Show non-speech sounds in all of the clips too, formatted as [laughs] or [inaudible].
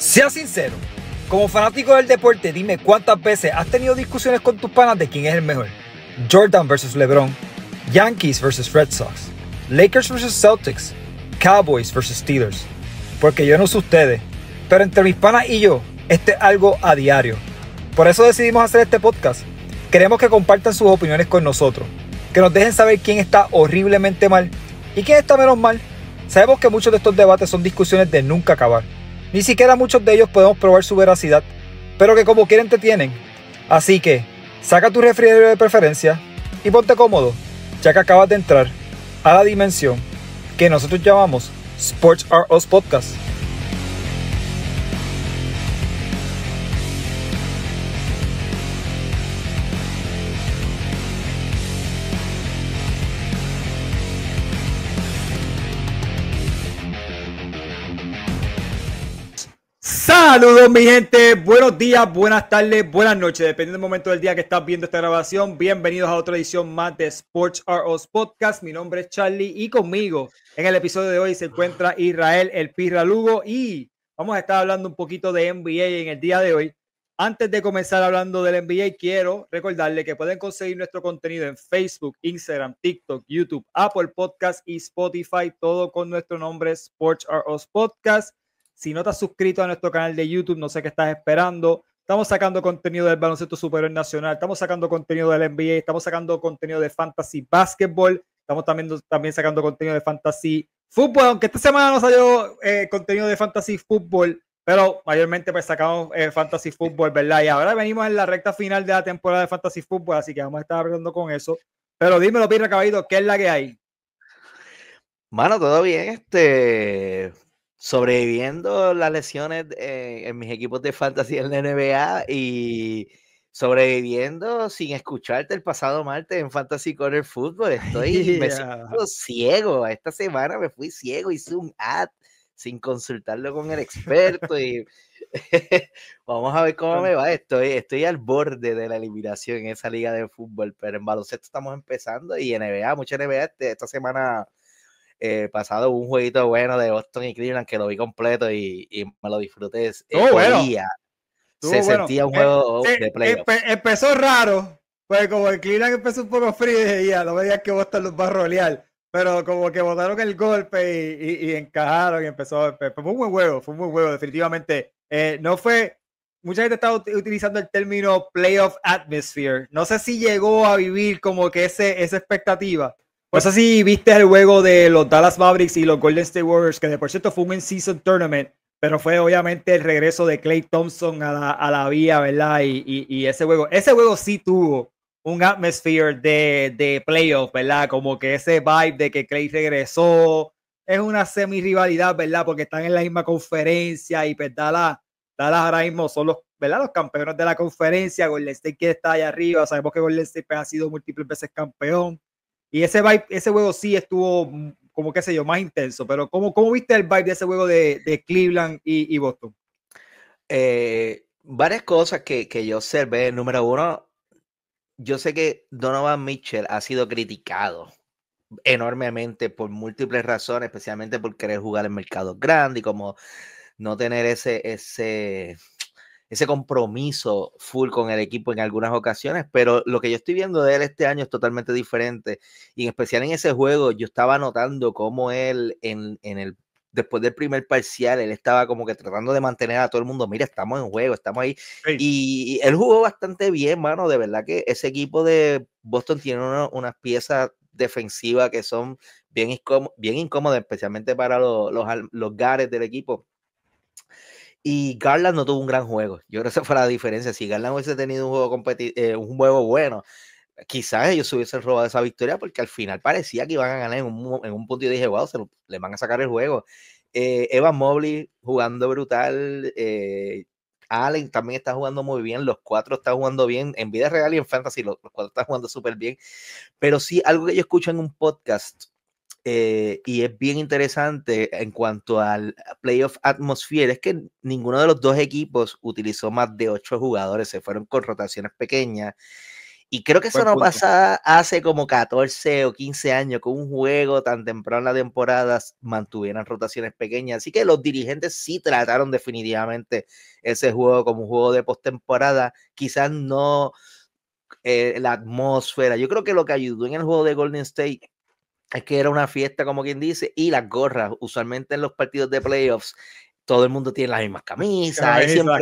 Sea sincero, como fanático del deporte, dime cuántas veces has tenido discusiones con tus panas de quién es el mejor. Jordan versus LeBron, Yankees versus Red Sox, Lakers versus Celtics, Cowboys versus Steelers. Porque yo no sé ustedes, pero entre mis panas y yo, este es algo a diario. Por eso decidimos hacer este podcast. Queremos que compartan sus opiniones con nosotros, que nos dejen saber quién está horriblemente mal y quién está menos mal. Sabemos que muchos de estos debates son discusiones de nunca acabar ni siquiera muchos de ellos podemos probar su veracidad, pero que como quieren te tienen. Así que, saca tu refrigerio de preferencia y ponte cómodo, ya que acabas de entrar a la dimensión que nosotros llamamos Sports Are Us Podcast. Saludos mi gente, buenos días, buenas tardes, buenas noches, dependiendo del momento del día que estás viendo esta grabación. Bienvenidos a otra edición más de Sports Us Podcast. Mi nombre es Charlie y conmigo en el episodio de hoy se encuentra Israel El Pirra Lugo y vamos a estar hablando un poquito de NBA en el día de hoy. Antes de comenzar hablando del NBA, quiero recordarle que pueden conseguir nuestro contenido en Facebook, Instagram, TikTok, YouTube, Apple Podcast y Spotify, todo con nuestro nombre Sports Us Podcast. Si no te has suscrito a nuestro canal de YouTube, no sé qué estás esperando. Estamos sacando contenido del baloncesto superior nacional, estamos sacando contenido del NBA, estamos sacando contenido de fantasy basketball, estamos también, también sacando contenido de fantasy fútbol, aunque esta semana no salió eh, contenido de fantasy fútbol, pero mayormente pues sacamos eh, fantasy fútbol, ¿verdad? Y ahora venimos en la recta final de la temporada de fantasy fútbol, así que vamos a estar hablando con eso. Pero dímelo, Pirra Caballito, ¿qué es la que hay? Mano, todavía bien, este sobreviviendo las lesiones eh, en mis equipos de fantasy en la NBA y sobreviviendo sin escucharte el pasado martes en Fantasy con el fútbol, Estoy [laughs] ciego. Esta semana me fui ciego, hice un ad sin consultarlo con el experto y [laughs] vamos a ver cómo me va. Estoy, estoy al borde de la eliminación en esa liga de fútbol, pero en baloncesto estamos empezando y NBA, mucha NBA este, esta semana eh, pasado un jueguito bueno de Boston y Cleveland que lo vi completo y, me lo disfruté. Oh, bueno. se sentía un eh, juego eh, de playoff. empezó raro, pues como el Cleveland empezó un poco frío, y ya, no me que Boston los va a rolear. Pero como que botaron el golpe y, encajaron y empezó. fue un buen juego, fue un buen juego, definitivamente. no fue. Mucha gente estaba utilizando el término playoff atmosphere. No sé si llegó a vivir como que esa expectativa, pues así viste el juego de los Dallas Mavericks y los Golden State Warriors, que de por cierto fue un in-season tournament, pero fue obviamente el regreso de Clay Thompson a la, vía, ¿verdad? Y, y, y, ese juego, ese juego sí tuvo un atmosphere de, de playoff, ¿verdad? Como que ese vibe de que Clay regresó, es una semi-rivalidad, ¿verdad? Porque están en la misma conferencia y pues Dallas, Dallas ahora mismo son los, ¿verdad? Los campeones de la conferencia, Golden State que está allá arriba, sabemos que Golden State pues, ha sido múltiples veces campeón y ese vibe, ese juego sí estuvo como qué sé yo, más intenso, pero ¿cómo, cómo viste el vibe de ese juego de, Cleveland y, Boston? Eh, varias cosas que, que, yo observé. Número uno, yo sé que Donovan Mitchell ha sido criticado enormemente por múltiples razones, especialmente por querer jugar en mercados grandes y como no tener ese, ese ese compromiso full con el equipo en algunas ocasiones, pero lo que yo estoy viendo de él este año es totalmente diferente. Y en especial en ese juego, yo estaba notando cómo él en, el después del primer parcial, él estaba como que tratando de mantener a todo el mundo, mira, estamos en juego, estamos ahí. Y, él jugó bastante bien, mano, de verdad que ese equipo de Boston tiene unas piezas defensivas que son bien, incómodas, especialmente para los, los, los gares del equipo. Y Garland no tuvo un gran juego. Yo creo que esa fue la diferencia. Si Garland hubiese tenido un juego, eh, un juego bueno, quizás ellos hubiesen robado esa victoria porque al final parecía que iban a ganar en un, punto. Y dije, wow, se le van a sacar el juego. Eh, Evan Mobley jugando brutal. Eh, Allen también está jugando muy bien. Los cuatro están jugando bien. En vida real y en fantasy, los, los cuatro están jugando súper bien. Pero sí, algo que yo escucho en un podcast eh, y es bien interesante en cuanto al playoff atmosphere, es que ninguno de los dos equipos utilizó más de ocho jugadores, se fueron con rotaciones pequeñas. Y creo que eso no pasa hace como 14 o 15 años con un juego tan temprano en la temporada mantuvieran rotaciones pequeñas. Así que los dirigentes sí trataron definitivamente ese juego como un juego de postemporada. Quizás no eh, la atmósfera. Yo creo que lo que ayudó en el juego de Golden State es que era una fiesta, como quien dice, y las gorras, usualmente en los partidos de playoffs, todo el mundo tiene las mismas camisas, siempre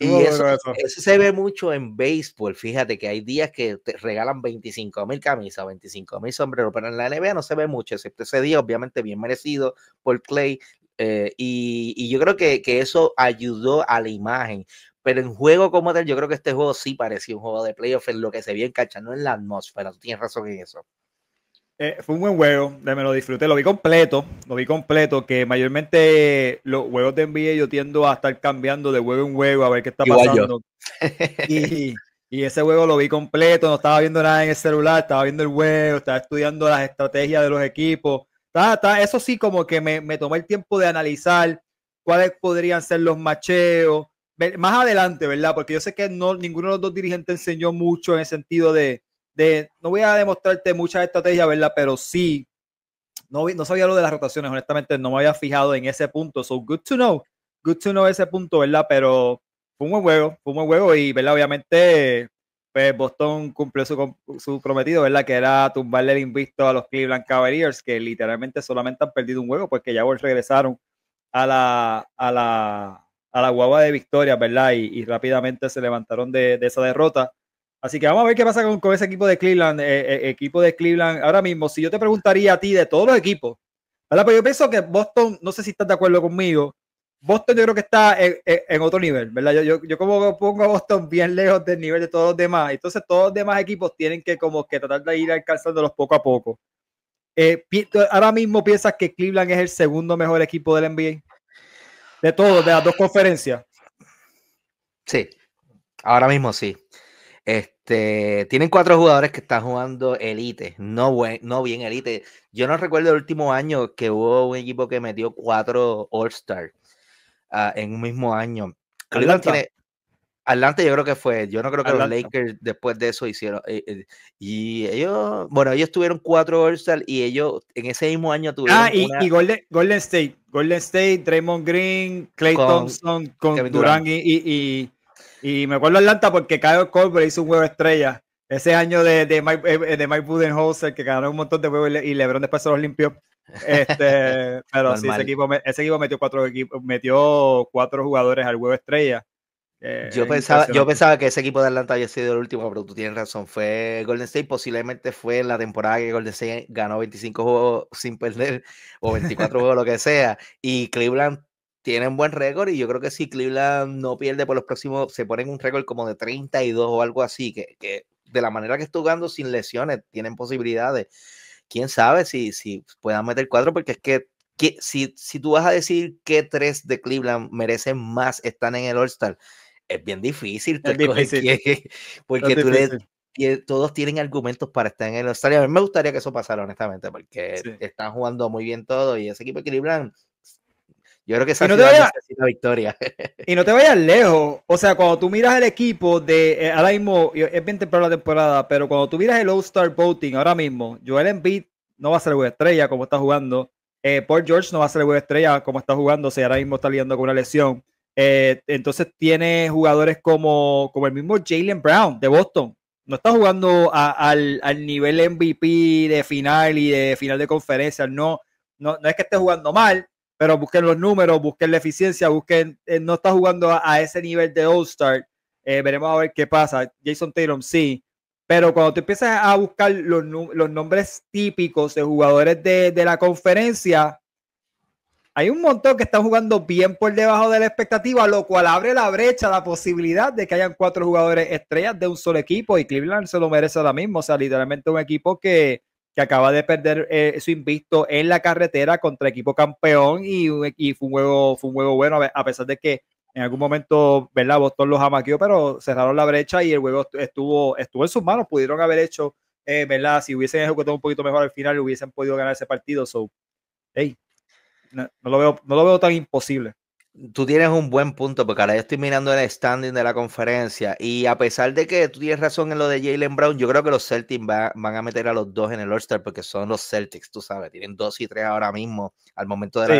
Y eso, se ve mucho en béisbol, fíjate que hay días que te regalan 25 mil camisas, 25 mil sombreros, pero en la NBA no se ve mucho, excepto ese día, obviamente bien merecido por Clay, eh, y, yo creo que, eso ayudó a la imagen, pero en juego como tal, yo creo que este juego sí parecía un juego de playoffs en lo que se vio en cancha, no en la atmósfera. Tú tienes razón en eso. Eh, fue un buen juego, me lo disfruté, lo vi completo, lo vi completo, que mayormente los juegos de NBA yo tiendo a estar cambiando de huevo en huevo a ver qué está pasando. Y, ese juego lo vi completo, no estaba viendo nada en el celular, estaba viendo el juego, estaba estudiando las estrategias de los equipos. eso sí, como que me, me tomé el tiempo de analizar cuáles podrían ser los macheos, más adelante, ¿verdad? Porque yo sé que no, ninguno de los dos dirigentes enseñó mucho en el sentido de, no voy a demostrarte mucha estrategia, ¿verdad? Pero sí, no, sabía lo de las rotaciones, honestamente, no me había fijado en ese punto. So, good to know, good to know ese punto, ¿verdad? Pero fue un buen juego, fue un buen juego y, ¿verdad? Obviamente, pues, Boston cumplió su, prometido, ¿verdad? Que era tumbarle el invisto a los Cleveland Cavaliers, que literalmente solamente han perdido un juego, porque pues, ya regresaron a la, a la, a guagua de victoria, ¿verdad? Y, rápidamente se levantaron de esa derrota. Así que vamos a ver qué pasa con, ese equipo de Cleveland, eh, eh, equipo de Cleveland. Ahora mismo, si yo te preguntaría a ti de todos los equipos, ¿verdad? Pero pues yo pienso que Boston, no sé si estás de acuerdo conmigo, Boston yo creo que está eh, en, otro nivel, ¿verdad? Yo, yo, como pongo a Boston bien lejos del nivel de todos los demás, entonces todos los demás equipos tienen que como que tratar de ir alcanzándolos poco a poco. ahora mismo piensas que Cleveland es el segundo mejor equipo del NBA de todos, de las dos conferencias. Sí, ahora mismo sí. Este, tienen cuatro jugadores que están jugando elite, no, no bien elite. Yo no recuerdo el último año que hubo un equipo que metió cuatro All-Star ah, en un mismo año. Cleveland yo creo que fue, yo no creo que los Lakers después de eso hicieron. Eh, eh, y ellos, bueno, ellos tuvieron cuatro All-Star y ellos en ese mismo año ah, tuvieron. Ah, y, Golden, State, Golden State, Draymond Green, Clay Thompson, con Durant y y me acuerdo Atlanta porque Kyle Colbert hizo un huevo estrella. Ese año de, de, Mike, eh, de Mike Budenholzer, que ganó un montón de huevos y, LeBron después se los limpió. Este, [laughs] pero sí, ese equipo, ese equipo metió cuatro metió cuatro jugadores al huevo estrella. yo, pensaba, yo pensaba que ese equipo de Atlanta había sido el último, pero tú tienes razón. Fue Golden State, posiblemente fue la temporada que Golden State ganó 25 juegos sin perder o 24 juegos, lo que sea. Y Cleveland tienen buen récord y yo creo que si Cleveland no pierde por los próximos, se ponen un récord como de 32 o algo así, que, de la manera que estuvo jugando sin lesiones, tienen posibilidades. Quién sabe si, si puedan meter cuatro, porque es que, si, si tú vas a decir que tres de Cleveland merecen más, están en el All-Star, es bien difícil. Porque, todos tienen argumentos para estar en el All-Star. A mí me gustaría que eso pasara, honestamente, porque están jugando muy bien todo y ese equipo de Cleveland yo creo que esa victoria. [laughs] Y no te vayas lejos. O sea, cuando tú miras el equipo de eh, ahora mismo, es bien temprano la temporada, pero cuando tú miras el All-Star Voting ahora mismo, Joel Embiid no va a ser buena estrella como está jugando. Eh, Paul George no va a ser buena estrella como está jugando. O sea, ahora mismo está lidiando con una lesión. Eh, entonces tiene jugadores como, como el mismo Jalen Brown de Boston. No está jugando al, nivel MVP de final y de final de conferencia. No, no, no es que esté jugando mal, pero busquen los números, busquen la eficiencia, busquen, eh, no está jugando a, ese nivel de All-Star. Eh, veremos a ver qué pasa. Jason Tatum sí, pero cuando tú empiezas a buscar los, nombres típicos de jugadores de, de, la conferencia, hay un montón que están jugando bien por debajo de la expectativa, lo cual abre la brecha, la posibilidad de que hayan cuatro jugadores estrellas de un solo equipo y Cleveland se lo merece ahora mismo. O sea, literalmente un equipo que, que acaba de perder eh, su invicto en la carretera contra equipo campeón y, e, y, fue, un juego, fue un juego bueno, a pesar de que en algún momento, ¿verdad? Boston los amaqueó, pero cerraron la brecha y el juego estuvo, estuvo en sus manos, pudieron haber hecho, eh, ¿verdad? Si hubiesen ejecutado un poquito mejor al final, hubiesen podido ganar ese partido, so, hey, no, lo veo, no lo veo tan imposible. Tú tienes un buen punto, porque ahora yo estoy mirando el standing de la conferencia y a pesar de que tú tienes razón en lo de Jalen Brown, yo creo que los Celtics van a meter a los dos en el All-Star porque son los Celtics, tú sabes, tienen dos y tres ahora mismo al momento de la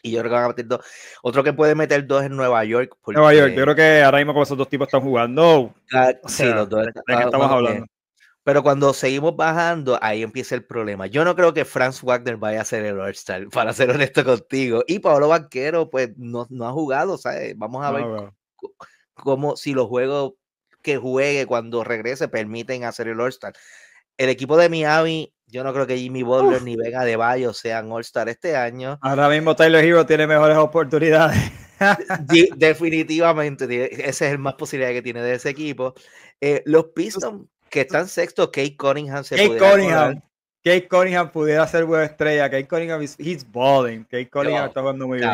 Y yo creo que van a meter dos. Otro que puede meter dos es Nueva York. Nueva York, yo creo que ahora mismo como esos dos tipos están jugando. sí, los dos. ¿De estamos hablando? Pero cuando seguimos bajando, ahí empieza el problema. Yo no creo que Franz Wagner vaya a ser el All-Star, [laughs] para ser honesto contigo. Y Pablo Banquero, pues no, no ha jugado, ¿sabes? Vamos a ver cómo, si los juegos que juegue cuando regrese permiten hacer el All-Star. El equipo de Miami, yo no creo que Jimmy Butler ni Vega de Bayo sean All-Star este año. Ahora mismo Tyler Hero tiene mejores oportunidades. [laughs] Definitivamente, Ese es el más posibilidad que tiene de ese equipo. Eh, los Pistons que están sexto, Kate Cunningham se Kate Cunningham. Kate Cunningham pudiera ser buena estrella. Kate Cunningham, he's balling. Kate Cunningham está jugando muy bien.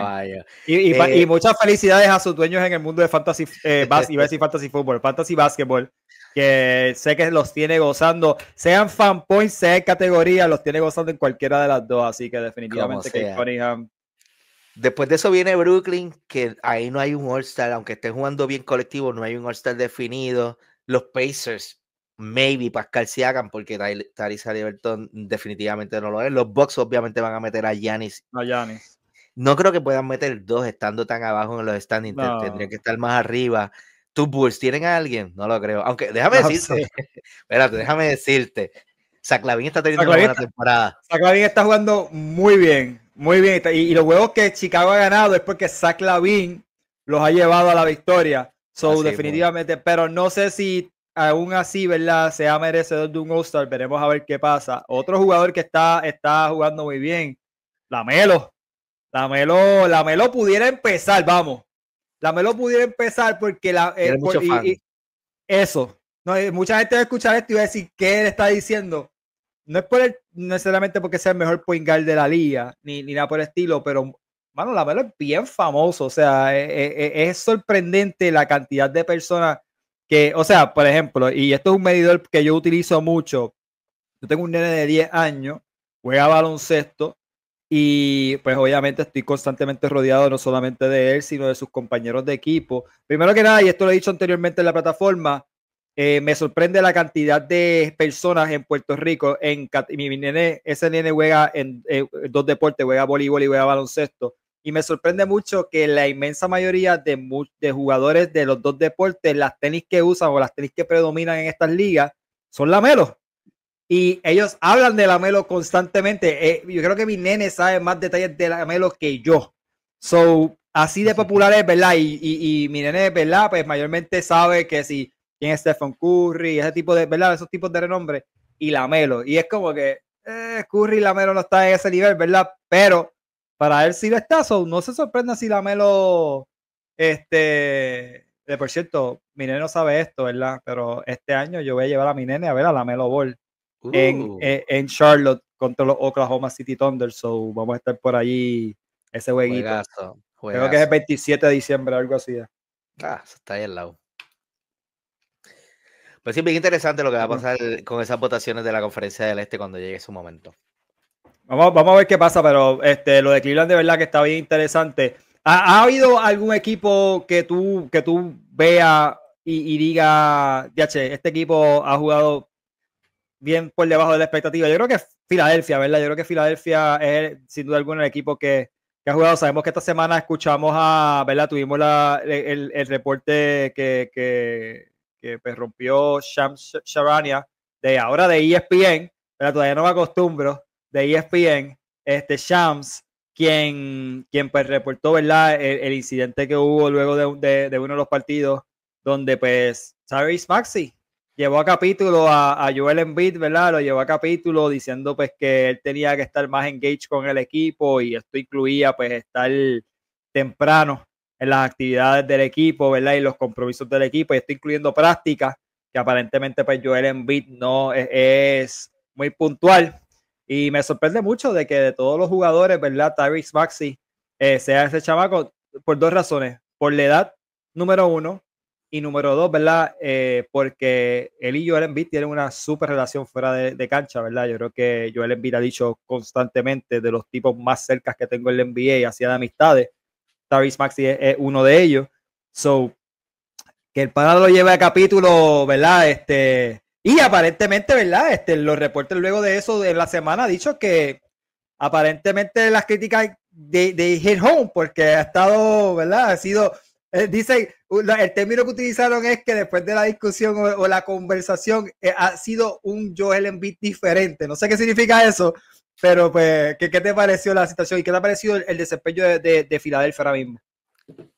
Y, eh, muchas felicidades a sus dueños en el mundo de fantasy, eh, bas, [laughs] fantasy fútbol, fantasy basketball, que sé que los tiene gozando, sean fan points, sean categorías los tiene gozando en cualquiera de las dos. Así que definitivamente Kate Cunningham. Después de eso viene Brooklyn, que ahí no hay un All-Star, aunque estén jugando bien colectivo, no hay un All-Star definido. Los Pacers, maybe Pascal hagan porque Taris Halliburton definitivamente no lo es. Los Bucks obviamente van a meter a Giannis. A Giannis. No creo que puedan meter dos estando tan abajo en los standings. Tendrían que estar más arriba. ¿Tú, Bulls tienen a alguien? No lo creo. Aunque déjame decirte, [laughs] déjame decirte. Saclavín está teniendo una buena temporada. Saclavín está jugando muy bien, muy bien. Y, los juegos que Chicago ha ganado es porque Saclavín los ha llevado a la victoria. So, definitivamente, pero no sé si aún así, ¿verdad? Sea merecedor de un All-Star, veremos a ver qué pasa. Otro jugador que está, está jugando muy bien, Lamelo. Lamelo, Lamelo pudiera empezar, vamos. Lamelo pudiera empezar porque la, eh, eso. No, eh, mucha gente va a escuchar esto y va a decir, ¿qué está diciendo? No es por necesariamente porque sea el mejor point guard de la liga, ni, nada por el estilo, pero mano, Lamelo es bien famoso. O sea, eh, es sorprendente la cantidad de personas que, o sea, por ejemplo, y esto es un medidor que yo utilizo mucho. Yo tengo un nene de 10 años, juega baloncesto y pues obviamente estoy constantemente rodeado no solamente de él, sino de sus compañeros de equipo. Primero que nada, y esto lo he dicho anteriormente en la plataforma, eh, me sorprende la cantidad de personas en Puerto Rico. En, mi nene, ese nene juega en eh, dos deportes, juega voleibol y juega baloncesto. Y me sorprende mucho que la inmensa mayoría de, de jugadores de los dos deportes, las tenis que usan o las tenis que predominan en estas ligas, son la Melo, Y ellos hablan de la Melo constantemente. Eh, yo creo que mi nene sabe más detalles de Melo que yo. So, así de popular es, ¿verdad? Y, mi nene, ¿verdad? Pues mayormente sabe que si quién es Stephen Curry, ese tipo de, ¿verdad? Esos tipos de renombre. Y Melo, Y es como que eh, Curry y Melo no está en ese nivel, ¿verdad? Pero para él si lo está. no se sorprenda si la Melo, este, de por cierto, mi nene no sabe esto, ¿verdad? Pero este año yo voy a llevar a mi nene a ver a la Melo Ball uh. eh, en, Charlotte contra los Oklahoma City Thunder. So, vamos a estar por allí ese jueguito. Creo que es el 27 de diciembre, algo así. Ah, está ahí al lado. Pues sí, bien interesante lo que va a pasar con esas votaciones de la conferencia del Este cuando llegue su momento. Vamos, a ver qué pasa, pero este, lo de Cleveland de verdad que está bien interesante. ¿Ha, ha habido algún equipo que tú, que tú veas y, y diga, DH, este equipo ha jugado bien por debajo de la expectativa? Yo creo que Filadelfia, ¿verdad? Yo creo que Filadelfia es sin duda alguna el equipo que, que ha jugado. Sabemos que esta semana escuchamos a, ¿verdad? Tuvimos la, el, el, reporte que, que, que pues, rompió Sham Sharania de ahora de ESPN, pero todavía no me acostumbro de ESPN, este Shams, quien, quien pues reportó, ¿verdad? El, incidente que hubo luego de, uno de los partidos, donde pues Tyrese Maxi llevó a capítulo a, Joel Embiid, ¿verdad? Lo llevó a capítulo diciendo pues que él tenía que estar más engaged con el equipo y esto incluía pues estar temprano en las actividades del equipo, ¿verdad? Y los compromisos del equipo, y esto incluyendo prácticas, que aparentemente pues Joel Embiid no e, es muy puntual y me sorprende mucho de que de todos los jugadores, ¿verdad? Tarix Maxi eh, sea ese chamaco por dos razones. Por la edad, número uno, y número dos, ¿verdad? Eh, porque él y Joel Embiid tienen una súper relación fuera de, cancha, ¿verdad? Yo creo que Joel Embiid ha dicho constantemente de los tipos más cercanos que tengo en la NBA, hacía de amistades. Tyrese Maxi es, uno de ellos. So, que el parado lo lleve a capítulo, ¿verdad? Este, y aparentemente, ¿verdad? Este, los reportes luego de eso de la semana han dicho que aparentemente las críticas de, de Hit Home, porque ha estado, ¿verdad? Ha sido, eh, dice, el término que utilizaron es que después de la discusión o, la conversación eh, ha sido un Joel Embiid diferente. No sé qué significa eso, pero pues, ¿qué, te pareció la situación y qué te ha parecido el, desempeño de, de, de Filadelfia ahora mismo?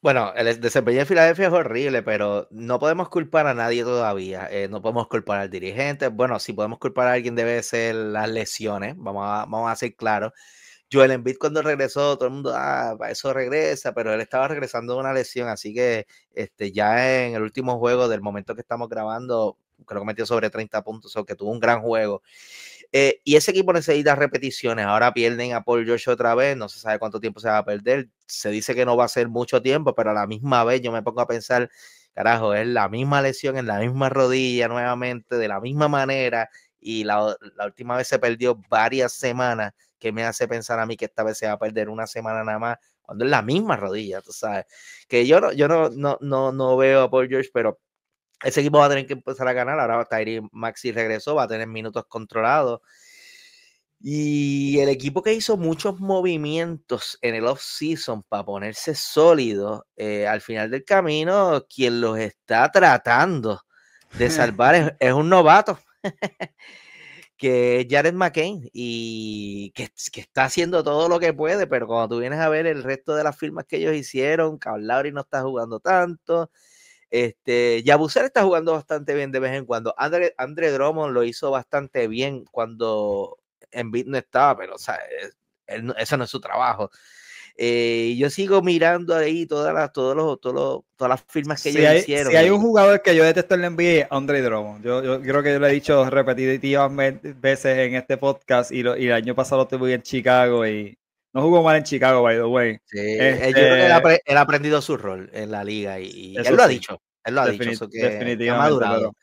Bueno, el desempeño de Filadelfia es horrible, pero no podemos culpar a nadie todavía. Eh, no podemos culpar al dirigente. Bueno, si podemos culpar a alguien debe ser las lesiones. Vamos a, vamos a ser claros. Joel Embiid cuando regresó, todo el mundo, ah, eso regresa, pero él estaba regresando de una lesión, así que este, ya en el último juego del momento que estamos grabando, creo que metió sobre 30 puntos, o que tuvo un gran juego. Eh, y ese equipo necesita repeticiones. Ahora pierden a Paul George otra vez, no se sabe cuánto tiempo se va a perder. Se dice que no va a ser mucho tiempo, pero a la misma vez yo me pongo a pensar, carajo, es la misma lesión en la misma rodilla nuevamente, de la misma manera. Y la, última vez se perdió varias semanas, que me hace pensar a mí que esta vez se va a perder una semana nada más, cuando es la misma rodilla, tú sabes. Que yo no, yo no, no, no veo a Paul George, pero ese equipo va a tener que empezar a ganar. Ahora Tyree Maxi regresó, va a tener minutos controlados. Y el equipo que hizo muchos movimientos en el off-season para ponerse sólido eh, al final del camino, quien los está tratando de salvar es, un novato, [laughs] que es Jared McCain, y que, está haciendo todo lo que puede, pero cuando tú vienes a ver el resto de las firmas que ellos hicieron, Carl Lowry no está jugando tanto, este, está jugando bastante bien de vez en cuando. Andre, Andre Drummond lo hizo bastante bien cuando Embiid no estaba, pero o sea, eso no es su trabajo. Eh, yo sigo mirando ahí todas las, todos los, todos todas las firmas que ellos hicieron. Si hay un jugador que yo detesto en la NBA, Andre Drummond. Yo, yo, creo que yo lo he dicho repetitivamente veces en este podcast y, y el año pasado lo tuve en Chicago y, no jugó mal en Chicago, by the way. Sí, eh, este él, ha aprendido su rol en la liga y, él lo ha dicho. Él lo ha dicho. Que definitivamente. Ha madurado.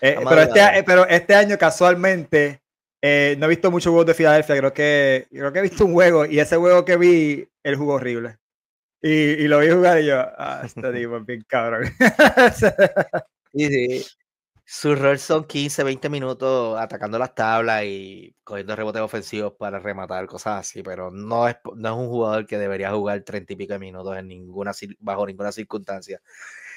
Pero, este, año, casualmente, eh, no he visto muchos juegos de Filadelfia. Creo que, creo que he visto un juego y ese juego que vi, él jugó horrible. Y, lo vi jugar y yo, ah, este [laughs] tipo bien cabrón. [laughs] sí, sí. Su rol son 15, 20 minutos atacando las tablas y cogiendo rebotes ofensivos para rematar, cosas así, pero no es, no es un jugador que debería jugar 30 y pico minutos en ninguna, bajo ninguna circunstancia.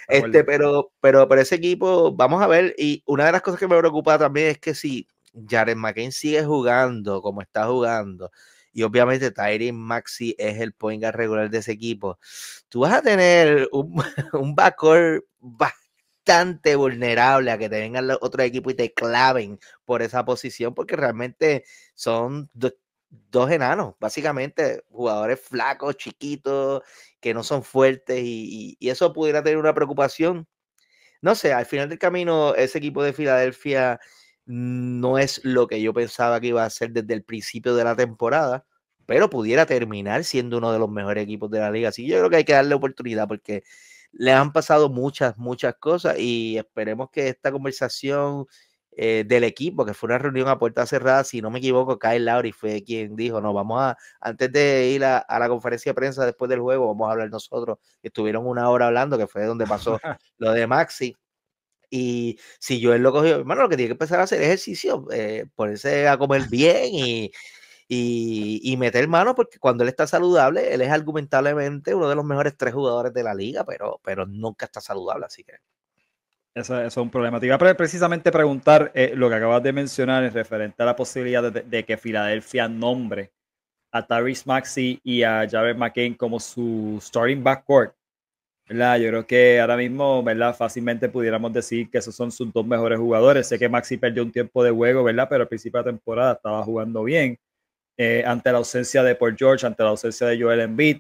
Este, pero, pero, pero ese equipo, vamos a ver, y una de las cosas que me preocupa también es que si Jared McCain sigue jugando como está jugando, y obviamente Tyrion Maxi es el point guard regular de ese equipo, tú vas a tener un, [laughs] un backcourt vulnerable a que te vengan los otros equipos y te claven por esa posición, porque realmente son dos enanos, básicamente, jugadores flacos, chiquitos, que no son fuertes, y, eso pudiera tener una preocupación. No sé, al final del camino, ese equipo de Filadelfia no es lo que yo pensaba que iba a ser desde el principio de la temporada, pero pudiera terminar siendo uno de los mejores equipos de la liga. Así yo creo que hay que darle oportunidad porque le han pasado muchas, muchas cosas y esperemos que esta conversación eh, del equipo, que fue una reunión a puerta cerrada, si no me equivoco, Kyle Lowry fue quien dijo, no, vamos a, antes de ir a, la conferencia de prensa después del juego, vamos a hablar nosotros, estuvieron una hora hablando, que fue donde pasó [laughs] lo de Maxi. Y si yo él lo cogió, hermano, lo que tiene que empezar a hacer es ejercicio, eh, ponerse a comer bien y, y, meter mano porque cuando él está saludable, él es argumentablemente uno de los mejores tres jugadores de la liga, pero, pero nunca está saludable, así que... Eso, es un problema. precisamente preguntar eh, lo que acabas de mencionar es referente a la posibilidad de, que Filadelfia nombre a Taris Maxi y a Javier McCain como su starting backcourt. ¿verdad? Yo creo que ahora mismo, ¿verdad? Fácilmente pudiéramos decir que esos son sus dos mejores jugadores. Sé que Maxi perdió un tiempo de juego, ¿verdad? Pero al principio de la temporada estaba jugando bien. Eh, ante la ausencia de Paul George, ante la ausencia de Joel Embiid.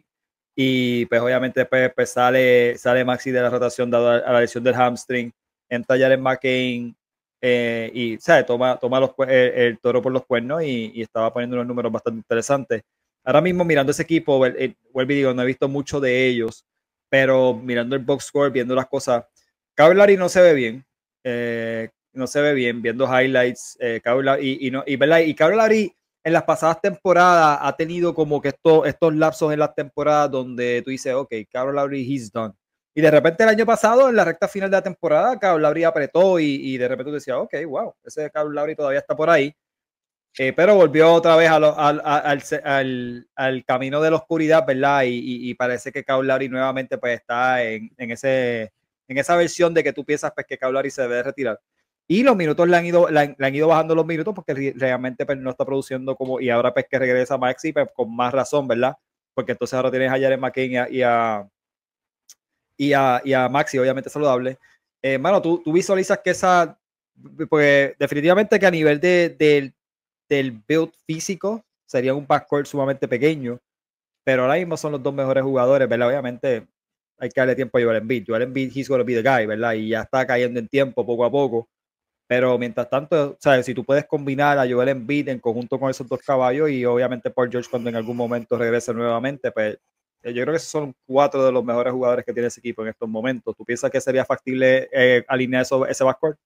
Y pues obviamente pues, pues sale, sale Maxi de la rotación dado a, la lesión del hamstring, entra Jalen McCain eh, y ¿sabe? toma, toma el, toro por los cuernos y, estaba poniendo unos números bastante interesantes. Ahora mismo mirando ese equipo, eh, vuelvo y digo, no he visto mucho de ellos, pero mirando el box score, viendo las cosas, y no se ve bien, eh, no se ve bien, viendo highlights, eh, y, y, no, y, ¿verdad? y en las pasadas temporadas ha tenido como que estos lapsos en las temporadas donde tú dices, ok, Carol Lowry, he's done. Y de repente el año pasado, en la recta final de la temporada, Carol Lowry apretó y, de repente tú decías, ok, wow, ese Carol Lowry todavía está por ahí. Eh, pero volvió otra vez al, camino de la oscuridad, ¿verdad? Y, parece que Carol Lowry nuevamente pues está en, ese, en esa versión de que tú piensas pues, que Carol Lowry se debe retirar. Y los minutos le han ido, han, ido bajando los minutos porque realmente pues, no está produciendo como. Y ahora pues que regresa Maxi, pues, con más razón, ¿verdad? Porque entonces ahora tienes a Jared McKenna y a, y a, y Maxi, obviamente saludable. Eh, hermano, ¿tú, visualizas que esa. Pues definitivamente que a nivel del build físico sería un backcourt sumamente pequeño, pero ahora mismo son los dos mejores jugadores, ¿verdad? Obviamente hay que darle tiempo a Joel Embiid. Joel Embiid, he's to be the guy, ¿verdad? Y ya está cayendo en tiempo poco a poco. Pero mientras tanto, si tú puedes combinar a Joel Embiid en conjunto con esos dos caballos y obviamente Paul George cuando en algún momento regrese nuevamente, pues eh, yo creo que son cuatro de los mejores jugadores que tiene ese equipo en estos momentos. ¿Tú piensas que sería factible eh, alinear ese backcourt?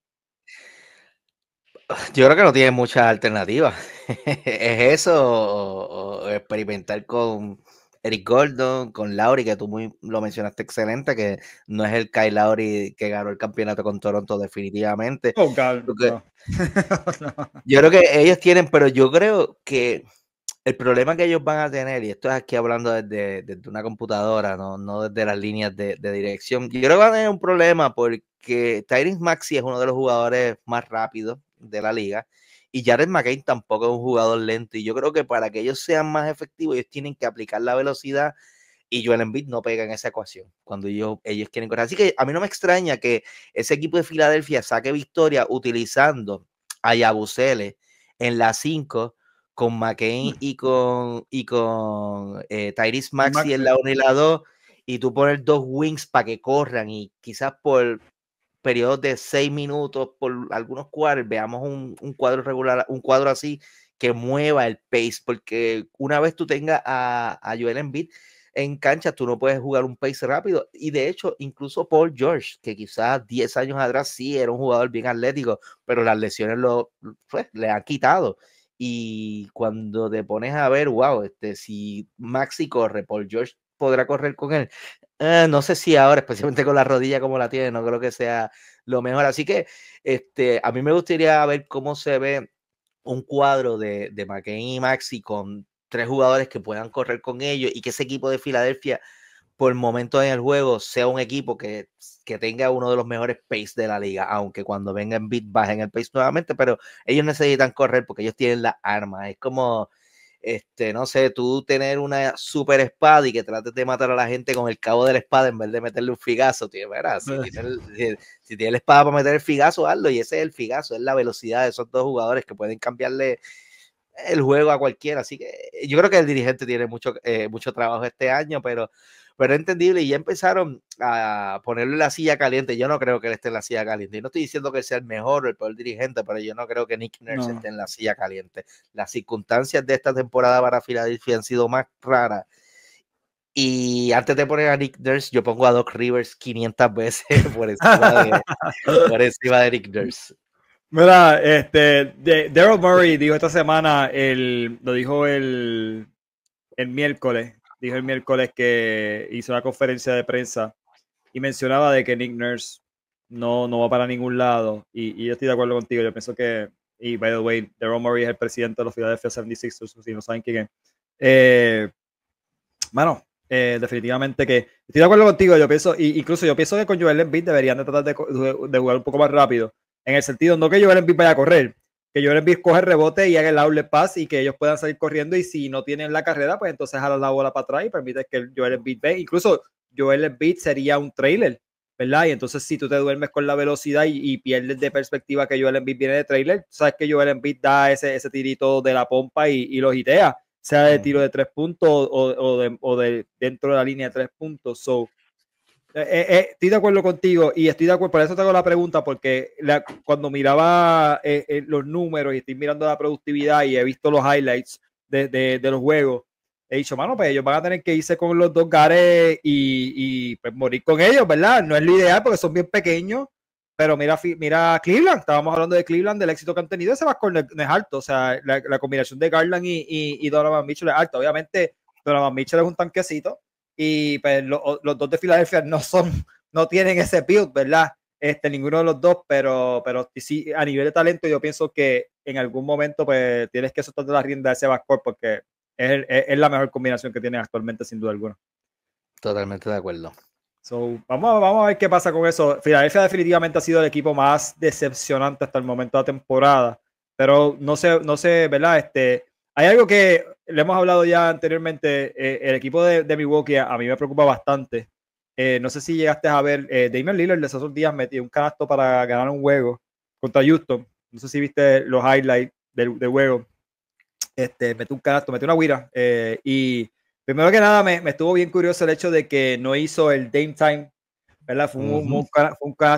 Ah, yo creo que no tiene mucha alternativa. [laughs] es eso, experimentar con Eric Gordon, con Lauri, que tú lo mencionaste excelente, que no es el Kyle Lauri que ganó el campeonato con Toronto definitivamente. [laughs] Yo creo que ellos tienen, pero yo creo que el problema que ellos van a tener, y esto es aquí hablando desde, una computadora, no, no desde las líneas de, dirección, yo creo que van a tener un problema porque Tyrese Maxi es uno de los jugadores más rápidos de la liga y Jared McCain tampoco es un jugador lento. Y yo creo que para que ellos sean más efectivos, ellos tienen que aplicar la velocidad. Y Joel Embiid no pega en esa ecuación cuando ellos, ellos quieren correr. Así que a mí no me extraña que ese equipo de Filadelfia saque victoria utilizando a Yabusele en la 5 con McCain y con, y con eh, Tyrese Maxi en la 1 y la 2 y tú pones dos wings para que corran y quizás por periodos de seis minutos por algunos cuadros, veamos un, cuadro regular, un cuadro así que mueva el pace, porque una vez tú tengas a, a Joel Embiid en cancha, tú no puedes jugar un pace rápido. Y de hecho, incluso Paul George, que quizás 10 años atrás sí era un jugador bien atlético, pero las lesiones lo, pues, le han quitado. Y cuando te pones a ver, wow, este, si Maxi corre, Paul George podrá correr con él. Eh, no sé si ahora, especialmente con la rodilla como la tiene, no creo que sea lo mejor. Así que este, a mí me gustaría ver cómo se ve un cuadro de, de McCain y Maxi con tres jugadores que puedan correr con ellos y que ese equipo de Filadelfia, por momento en el juego, sea un equipo que, que tenga uno de los mejores pace de la liga, aunque cuando vengan beat en el pace nuevamente, pero ellos necesitan correr porque ellos tienen la arma. Es como este, no sé, tú tener una super espada y que trates de matar a la gente con el cabo de la espada en vez de meterle un figazo, ah. Si, tiene la espada para meter el figazo, hazlo, y ese es el figazo, es la velocidad de esos dos jugadores que pueden cambiarle el juego a cualquiera, así que yo creo que el dirigente tiene mucho, eh, mucho trabajo este año, pero pero entendible. Y ya empezaron a ponerle la silla caliente. Yo no creo que él esté en la silla caliente. Y no estoy diciendo que sea el mejor o el peor dirigente, pero yo no creo que Nick Nurse esté en la silla caliente. Las circunstancias de esta temporada para Filadelfia han sido más raras. Y antes de poner a Nick Nurse, yo pongo a Doc Rivers 500 veces [laughs] por encima de, Nick Nurse. Mira, este, Daryl Murray dijo esta semana, el, lo dijo el, el miércoles, dijo el miércoles que hizo una conferencia de prensa y mencionaba de que Nick Nurse no, no va para ningún lado. Y, yo estoy de acuerdo contigo. Yo pienso que, y by the way, Daryl Murray es el presidente de los Philadelphia 76ers, si no saben quién es. Eh, eh, definitivamente que estoy de acuerdo contigo. Yo pienso, incluso yo pienso que con Joel Embiid deberían tratar de, de, jugar un poco más rápido. En el sentido, no que Joel Embiid vaya a correr, que Joel Embiid coge rebote y haga el outlet pass y que ellos puedan salir corriendo y si no tienen la carrera, pues entonces a la bola para atrás y permite que Joel Embiid ve. Incluso Joel Embiid sería un trailer, ¿verdad? Y entonces si tú te duermes con la velocidad y, pierdes de perspectiva que Joel Embiid viene de trailer, sabes que Joel Embiid da ese, ese tirito de la pompa y, y los ideas sea de tiro de tres puntos o, de, o de dentro de la línea de tres puntos. So, eh, eh, eh, estoy de acuerdo contigo y estoy de acuerdo, por eso te hago la pregunta, porque cuando miraba los números y estoy mirando la productividad y he visto los highlights de, de, los juegos, he dicho, mano, pues ellos van a tener que irse con los dos gares y, pues, morir con ellos, ¿verdad? No es lo ideal porque son bien pequeños, pero mira, mira Cleveland, estábamos hablando de Cleveland, del éxito que han tenido, ese vasco es alto, o sea, la, combinación de Garland y, y, y Donovan Mitchell es alta, obviamente Donovan Mitchell es un tanquecito y pues, los dos de Filadelfia no son, no tienen ese build, ¿verdad? Este, ninguno de los dos, pero, pero sí, a nivel de talento, yo pienso que en algún momento pues, tienes que soltar la rienda de ese backcourt porque es, es, la mejor combinación que tienen actualmente, sin duda alguna. Totalmente de acuerdo. vamos, a, vamos a ver qué pasa con eso. Filadelfia definitivamente ha sido el equipo más decepcionante hasta el momento de la temporada, pero no sé, no sé, ¿verdad? Este, hay algo que le hemos hablado ya anteriormente, eh, el equipo de, de, Milwaukee a mí me preocupa bastante. Eh, no sé si llegaste a ver, eh, Damian Lillard de esos días metió un canasto para ganar un juego contra Houston. No sé si viste los highlights del, juego. Este, metió un canasto, metió una guira. Eh, y primero que nada, me, me, estuvo bien curioso el hecho de que no hizo el Dame Time ¿verdad? Fue un, uh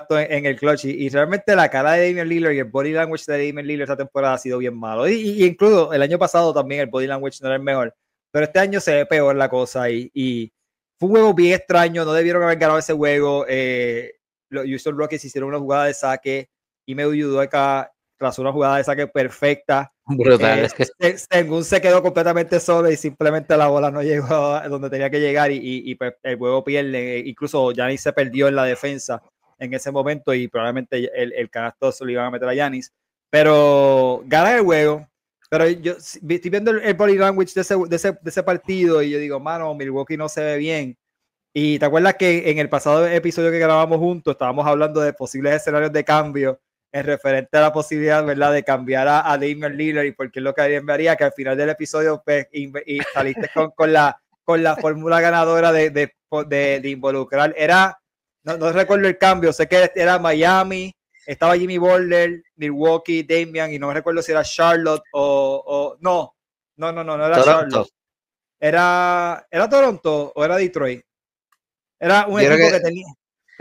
fue en, el clutch y, realmente la cara de Damian Lillard y el body language de Damian Lillard esta temporada ha sido bien malo. Y, incluso el año pasado también el body language no era el mejor, pero este año se ve peor la cosa y, y fue un juego bien extraño, no debieron haber ganado ese juego. Eh, los Houston Rockets hicieron una jugada de saque y me ayudó acá tras una jugada de saque perfecta eh, es que... Según se quedó completamente solo y simplemente la bola no [laughs] llegó donde tenía que llegar y, pues el juego pierde. Eh, incluso Yanis se perdió en la defensa en ese momento y probablemente el, el canasto se lo iban a meter a Yanis. Pero gana el juego. Pero yo estoy viendo el, body language de ese, de ese partido y yo digo, mano, Milwaukee no se ve bien. Y te acuerdas que en el pasado episodio que grabamos juntos estábamos hablando de posibles escenarios de cambio en referente a la posibilidad, ¿verdad?, de cambiar a, a Damian Lillard y porque es lo que haría que al final del episodio pues, y, saliste con, la, con la fórmula ganadora de, involucrar. Era, no, recuerdo el cambio, sé que era Miami, estaba Jimmy Butler Milwaukee, Damian, y no me recuerdo si era Charlotte o, no, no, no, no, no era Charlotte. Era, era Toronto o era Detroit. Era un equipo que, tenía.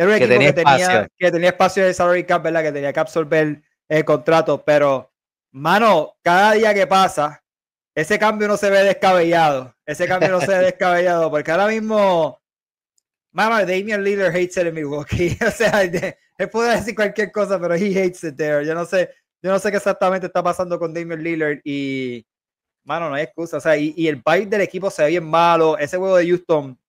Era que tenía que, tenía, espacio. que tenía de salary cap, ¿verdad? Que tenía que absorber el contrato, pero, mano, cada día que pasa, ese cambio no se ve descabellado. Ese cambio no se ve [laughs] descabellado, porque ahora mismo, mama, Damian Lillard hates it Milwaukee. [laughs] o sea, él puede decir cualquier cosa, pero he hates it there. Yo no sé, yo no sé qué exactamente está pasando con Damian Lillard y, mano, no hay excusa. O sea, y, el país del equipo se ve bien malo. Ese juego de Houston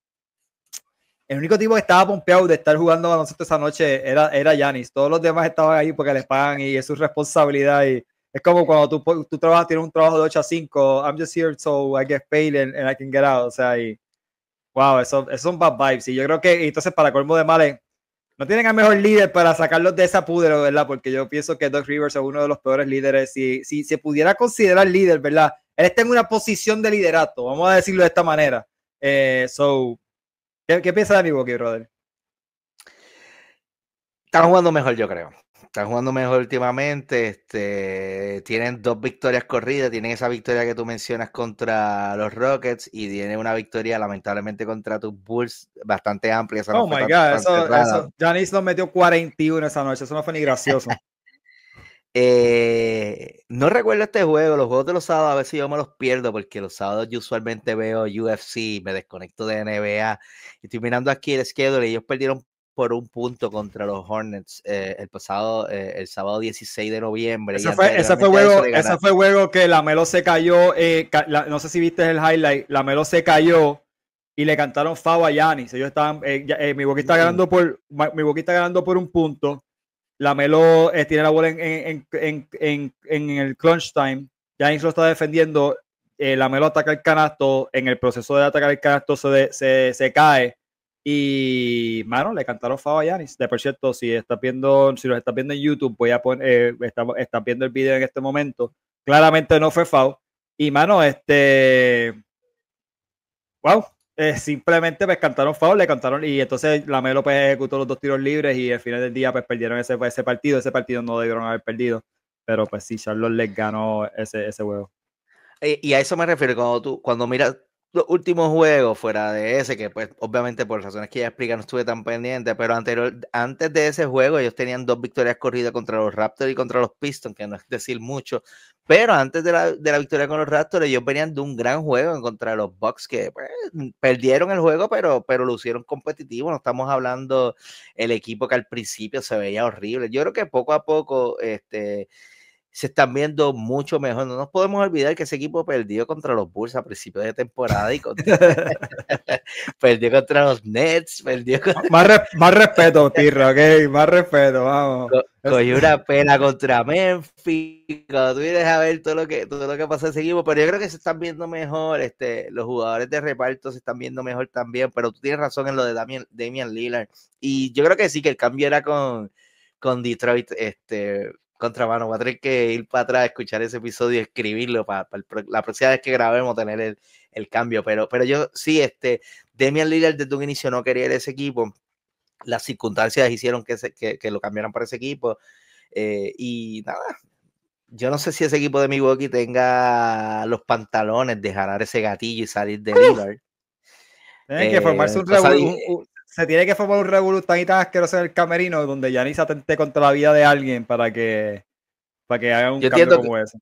el único tipo que estaba pompeado de estar jugando baloncesto esa noche era, era Giannis. Todos los demás estaban ahí porque les pagan y es su responsabilidad. Y es como cuando tú, tú trabajas, tienes un trabajo de 8 a 5. I'm just here so I get paid and, I can get out. O sea, y wow, eso, eso, son bad vibes. Y yo creo que, entonces, para colmo de males, no tienen al mejor líder para sacarlos de esa pudre, ¿verdad? Porque yo pienso que Doc Rivers es uno de los peores líderes. Si, si se pudiera considerar líder, ¿verdad? Él está en una posición de liderato, vamos a decirlo de esta manera. Eh, so, ¿Qué, qué piensas de Milwaukee, brother? Están jugando mejor, yo creo. Están jugando mejor últimamente. Este, tienen dos victorias corridas. Tienen esa victoria que tú mencionas contra los Rockets y tienen una victoria, lamentablemente, contra tus Bulls bastante amplia. Esa oh my God, eso, nos metió 41 esa noche. Eso no fue ni gracioso. [laughs] Eh, no recuerdo este juego, los juegos de los sábados a veces yo me los pierdo porque los sábados yo usualmente veo UFC, me desconecto de NBA. Estoy mirando aquí el schedule y ellos perdieron por un punto contra los Hornets eh, el pasado, eh, el sábado 16 de noviembre. Ese fue, el juego, que la Melo se cayó, no sé si viste el highlight, la Melo se cayó y le cantaron Fava a Yanis. Ellos estaban, mi boquita mm, mm. ganando por, mi boquita ganando por un punto la Melo eh, tiene la bola en, el crunch time. Yanis lo está defendiendo. Eh, la Melo ataca el canasto. En el proceso de atacar el canasto se, cae. Y, mano, le cantaron fao a Yanis. De por cierto, si estás viendo, si los estás viendo en YouTube, pues ya poner, estás viendo el video en este momento. Claramente no fue fao. Y, mano, este. Wow, eh, simplemente pues cantaron favor, le cantaron y entonces la Melo pues, ejecutó los dos tiros libres y al final del día pues perdieron ese, ese partido, ese partido no debieron haber perdido, pero pues sí, Charlotte les ganó ese, ese juego. Eh, y a eso me refiero, cuando tú, cuando miras, los últimos juegos fuera de ese, que pues obviamente por razones que ya explica no estuve tan pendiente, pero anterior, antes de ese juego ellos tenían dos victorias corridas contra los Raptors y contra los Pistons, que no es decir mucho, pero antes de la, de la victoria con los Raptors ellos venían de un gran juego en contra los Bucks, que pues, perdieron el juego, pero, pero lo hicieron competitivo, no estamos hablando el equipo que al principio se veía horrible, yo creo que poco a poco este, se están viendo mucho mejor. No nos podemos olvidar que ese equipo perdió contra los Bulls a principios de temporada y [laughs] [laughs] perdió contra los Nets, Más, respeto, Tirro, ok, más respeto, vamos. una pena contra Memphis, tú a ver todo lo que todo lo que ese equipo, pero yo creo que se están viendo mejor, este, los jugadores de reparto se están viendo mejor también, pero tú tienes razón en lo de Damian, Damian Lillard, y yo creo que sí, que el cambio era con con Detroit, este, contra, mano, va a tener que ir para atrás, escuchar ese episodio y escribirlo para, la próxima vez que grabemos tener el, cambio. Pero, pero yo sí, este, Demian Lillard desde un inicio no quería ir ese equipo. Las circunstancias hicieron que, lo cambiaran para ese equipo. Eh, y nada, yo no sé si ese equipo de Milwaukee tenga los pantalones de jalar ese gatillo y salir de Lillard. hay que formarse un, eh, pues un, se tiene que formar un revolú tan y el camerino donde Yanis atente contra la vida de alguien para que, para que haga un yo cambio como ese.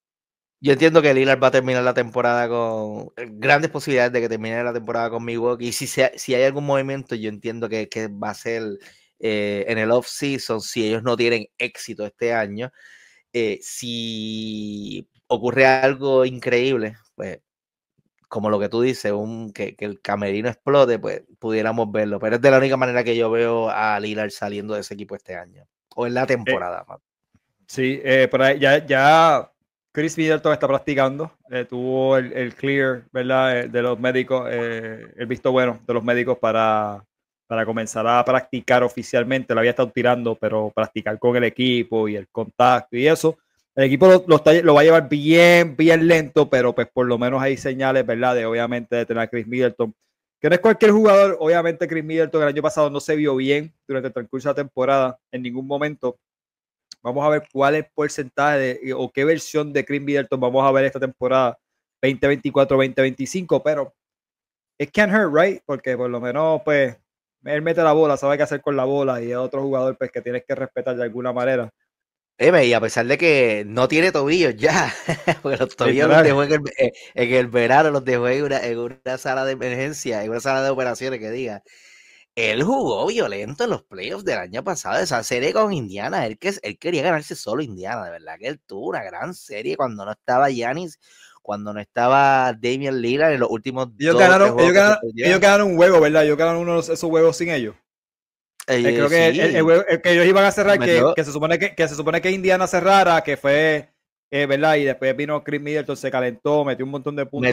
Yo entiendo que Lillard va a terminar la temporada con grandes posibilidades de que termine la temporada con Milwaukee. Y si, si hay algún movimiento, yo entiendo que, que va a ser eh, en el off-season si ellos no tienen éxito este año. Eh, si ocurre algo increíble, pues como lo que tú dices, un, que, que, el camerino explote, pues pudiéramos verlo. Pero es de la única manera que yo veo a Lillard saliendo de ese equipo este año. O en la eh, temporada, Sí, eh, ya, ya Chris Middleton está practicando. Eh, tuvo el, el, clear, ¿verdad? de los médicos, el visto bueno de los médicos para, para comenzar a practicar oficialmente. Lo había estado tirando, pero practicar con el equipo y el contacto y eso el equipo lo, va a llevar bien, bien lento, pero pues por lo menos hay señales, ¿verdad? De obviamente de tener a Chris Middleton, que no es cualquier jugador. Obviamente Chris Middleton el año pasado no se vio bien durante el transcurso de la temporada en ningún momento. Vamos a ver cuál es el porcentaje o qué versión de Chris Middleton vamos a ver esta temporada 2024-2025, pero it can't hurt, right? Porque por lo menos pues él mete la bola, sabe qué hacer con la bola y es otro jugador pues que tienes que respetar de alguna manera y a pesar de que no tiene tobillos ya, [laughs] porque los tobillos los dejó eh, en el, verano, los dejó en una, sala de emergencia, en una sala de operaciones que diga. Él jugó violento en los playoffs del año pasado, esa serie con Indiana. Él, que, él quería ganarse solo Indiana, de verdad que él tuvo una gran serie cuando no estaba Yanis, cuando no estaba Damian Lillard en los últimos dos, ellos, ganaron, un huevo, ¿verdad? Ellos ganaron uno de esos huevos sin ellos. Eh, eh, creo que, ellos iban a cerrar, que, se supone que, se supone que Indiana cerrara, que fue, eh, ¿verdad? Y después vino Chris Middleton, se calentó, metió un montón de puntos.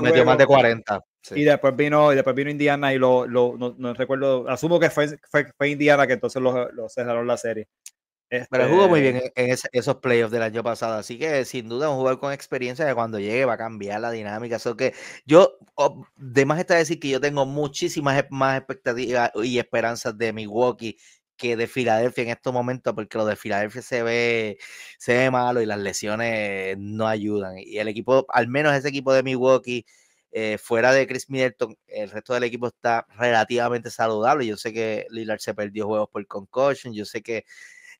Metió, más de 40. Y después vino, y después vino Indiana y lo, no, recuerdo, asumo que fue, Indiana que entonces lo cerraron la serie. Pero jugó muy bien este e-, en, esos playoffs del año pasado, así que sin duda un jugador con experiencia que cuando llegue va a cambiar la dinámica. Eso que yo, oh, de más está decir que yo tengo muchísimas e-, más expectativas y esperanzas de Milwaukee que de Filadelfia en estos momentos, porque lo de Filadelfia se ve, se ve malo y las lesiones no ayudan. Y el equipo, al menos ese equipo de Milwaukee, eh, fuera de Chris Middleton, el resto del equipo está relativamente saludable. Yo sé que Lillard se perdió juegos por concussion, yo sé que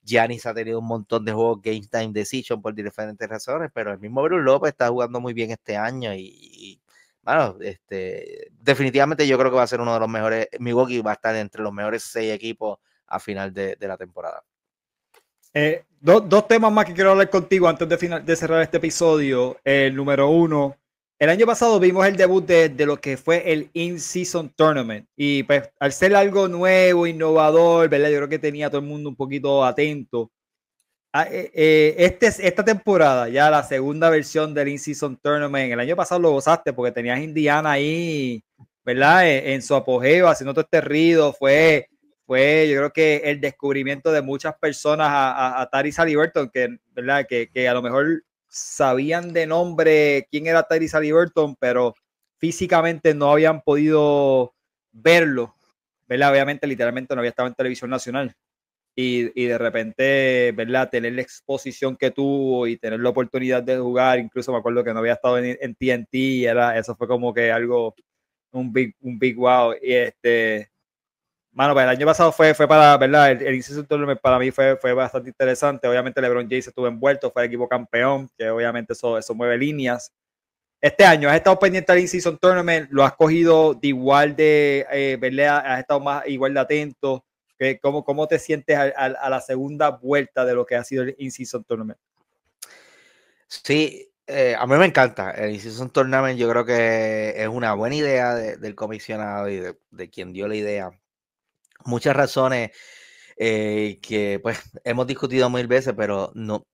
Giannis ha tenido un montón de juegos game time decision por diferentes razones, pero el mismo Bruce López está jugando muy bien este año y, bueno, este, definitivamente yo creo que va a ser uno de los mejores, Milwaukee va a estar entre los mejores seis equipos a final de, la temporada. Eh, dos temas más que quiero hablar contigo antes de, de cerrar este episodio. El número uno, el año pasado vimos el debut de, de lo que fue el In-Season Tournament. Y pues al ser algo nuevo, innovador, ¿verdad? Yo creo que tenía a todo el mundo un poquito atento. Ah, eh, eh, este, esta temporada, ya la segunda versión del In-Season Tournament, el año pasado lo gozaste porque tenías Indiana ahí, ¿verdad? E, en, su apogeo, haciendo todo este ruido, fue, fue yo creo que el descubrimiento de muchas personas a, a, a que, ¿verdad? Que, que a lo mejor sabían de nombre quién era Tyrese Halliburton, pero físicamente no habían podido verlo, ¿verdad? Obviamente, literalmente no había estado en televisión nacional. Y, de repente, ¿verdad? Tener la exposición que tuvo y tener la oportunidad de jugar, incluso me acuerdo que no había estado en, TNT, y era, eso fue como que algo, un big, un big wow. Y este, Mano, el año pasado fue, fue para, ¿verdad? El, el Tournament para mí fue, fue bastante interesante. Obviamente LeBron James estuvo envuelto, fue el equipo campeón, que obviamente eso, eso mueve líneas. Este año has estado pendiente al Inseason Tournament, lo has cogido de igual de, eh, ¿verdad? Has estado más igual de atento. cómo, ¿Cómo te sientes a, la segunda vuelta de lo que ha sido el Inseason Tournament? Sí, eh, a mí me encanta. El Inseason Tournament yo creo que es una buena idea del comisionado y de quien dio la idea muchas razones eh, que pues [laughs] hemos discutido mil veces, pero no,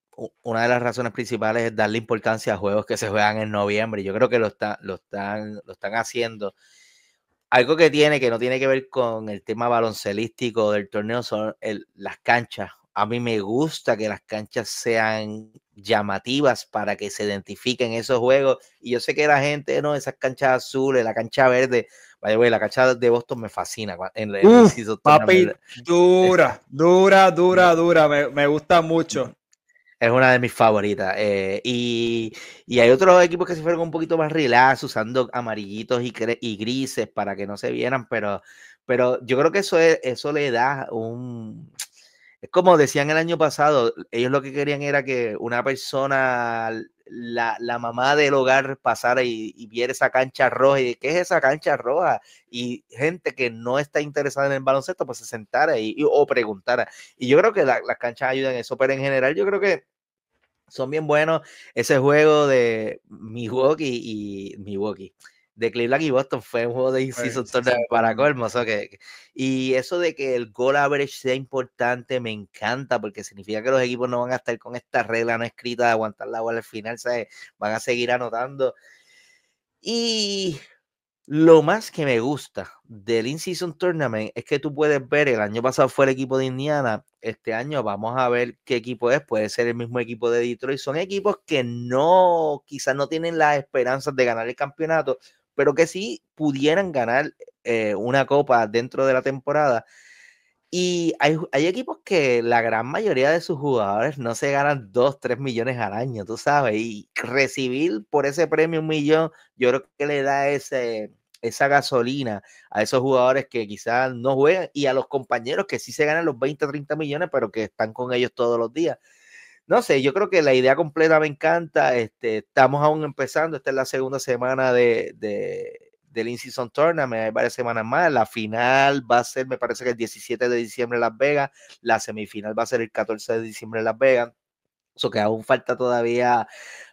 una de las razones principales es darle importancia a juegos que se juegan en noviembre. Yo creo que lo, está, lo, están, lo están haciendo. Algo que tiene, que no tiene que ver con el tema baloncelístico del torneo, son las canchas. A mí me gusta que las canchas sean llamativas para que se identifiquen esos juegos. Y yo sé que la gente, no, esas canchas azules, la cancha verde, la cachada de Boston me fascina. dura, dura, dura, dura. Me, gusta mucho. Es una de mis favoritas. Eh, y, hay otros equipos que se fueron un poquito más relax, usando amarillitos y, y grises para que no se vieran, pero, pero yo creo que eso, es, eso le da un, es como decían el año pasado, ellos lo que querían era que una persona la, mamá del hogar pasara y, y, viera esa cancha roja y qué es esa cancha roja y gente que no está interesada en el baloncesto pues se sentara y, o preguntara y yo creo que las canchas ayudan en eso pero en general yo creo que son bien buenos ese juego de Milwaukee y Milwaukee de Cleveland y Boston fue un juego de in-season para colmo. y eso de que el goal average sea importante me encanta porque significa que los equipos no van a estar con esta regla no escrita de aguantar la bola al final, van a seguir anotando. Y lo más que me gusta del In-Season Tournament es que tú puedes ver, el año pasado fue el equipo de Indiana, este año vamos a ver qué equipo es, puede ser el mismo equipo de Detroit, son equipos que no, quizás no tienen las esperanzas de ganar el campeonato, pero que sí pudieran ganar eh, una copa dentro de la temporada. Y hay, equipos que la gran mayoría de sus jugadores no se ganan 2, 3 millones al año, tú sabes. Y recibir por ese premio un millón, yo creo que le da ese, esa gasolina a esos jugadores que quizás no juegan y a los compañeros que sí se ganan los 20, 30 millones, pero que están con ellos todos los días no sé, yo creo que la idea completa me encanta. Este, estamos aún empezando, esta es la segunda semana del In-Season Tournament, hay varias semanas más. La final va a ser, me parece que el 17 de diciembre en Las Vegas, la semifinal va a ser el 14 de diciembre en Las Vegas. Eso que aún falta todavía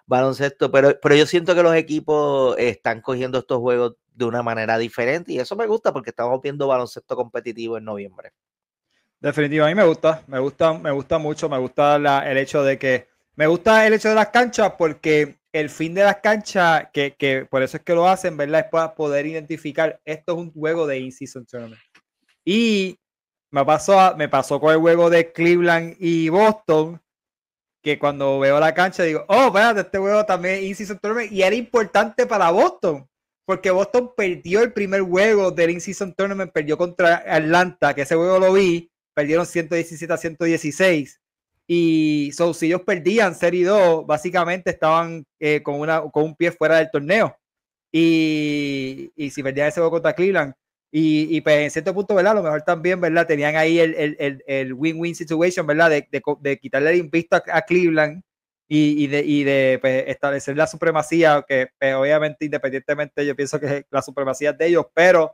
baloncesto, pero, pero yo siento que los equipos están cogiendo estos juegos de una manera diferente y eso me gusta porque estamos viendo baloncesto competitivo en noviembre. Definitivo, a mí me gusta, me gusta, me gusta mucho, me gusta la, el hecho de que, me gusta el hecho de las canchas porque el fin de las canchas, que, que por eso es que lo hacen, ¿verdad? Es para poder identificar, esto es un juego de in-season tournament. Y me pasó, me pasó con el juego de Cleveland y Boston, que cuando veo la cancha digo, oh, espérate, este juego también es in-season tournament y era importante para Boston, porque Boston perdió el primer juego del in-season tournament, perdió contra Atlanta, que ese juego lo vi, perdieron 117 a 116. Y si ellos perdían Serie 2, básicamente estaban eh, con, una, con un pie fuera del torneo. Y, y si perdían ese juego contra Cleveland, y, pues en cierto punto, ¿verdad? A lo mejor también, ¿verdad? Tenían ahí el win-win situation, ¿verdad? De, de, quitarle el invisto a, Cleveland y, y, de, y de pues, establecer la supremacía, que pues, obviamente independientemente yo pienso que la supremacía es de ellos, pero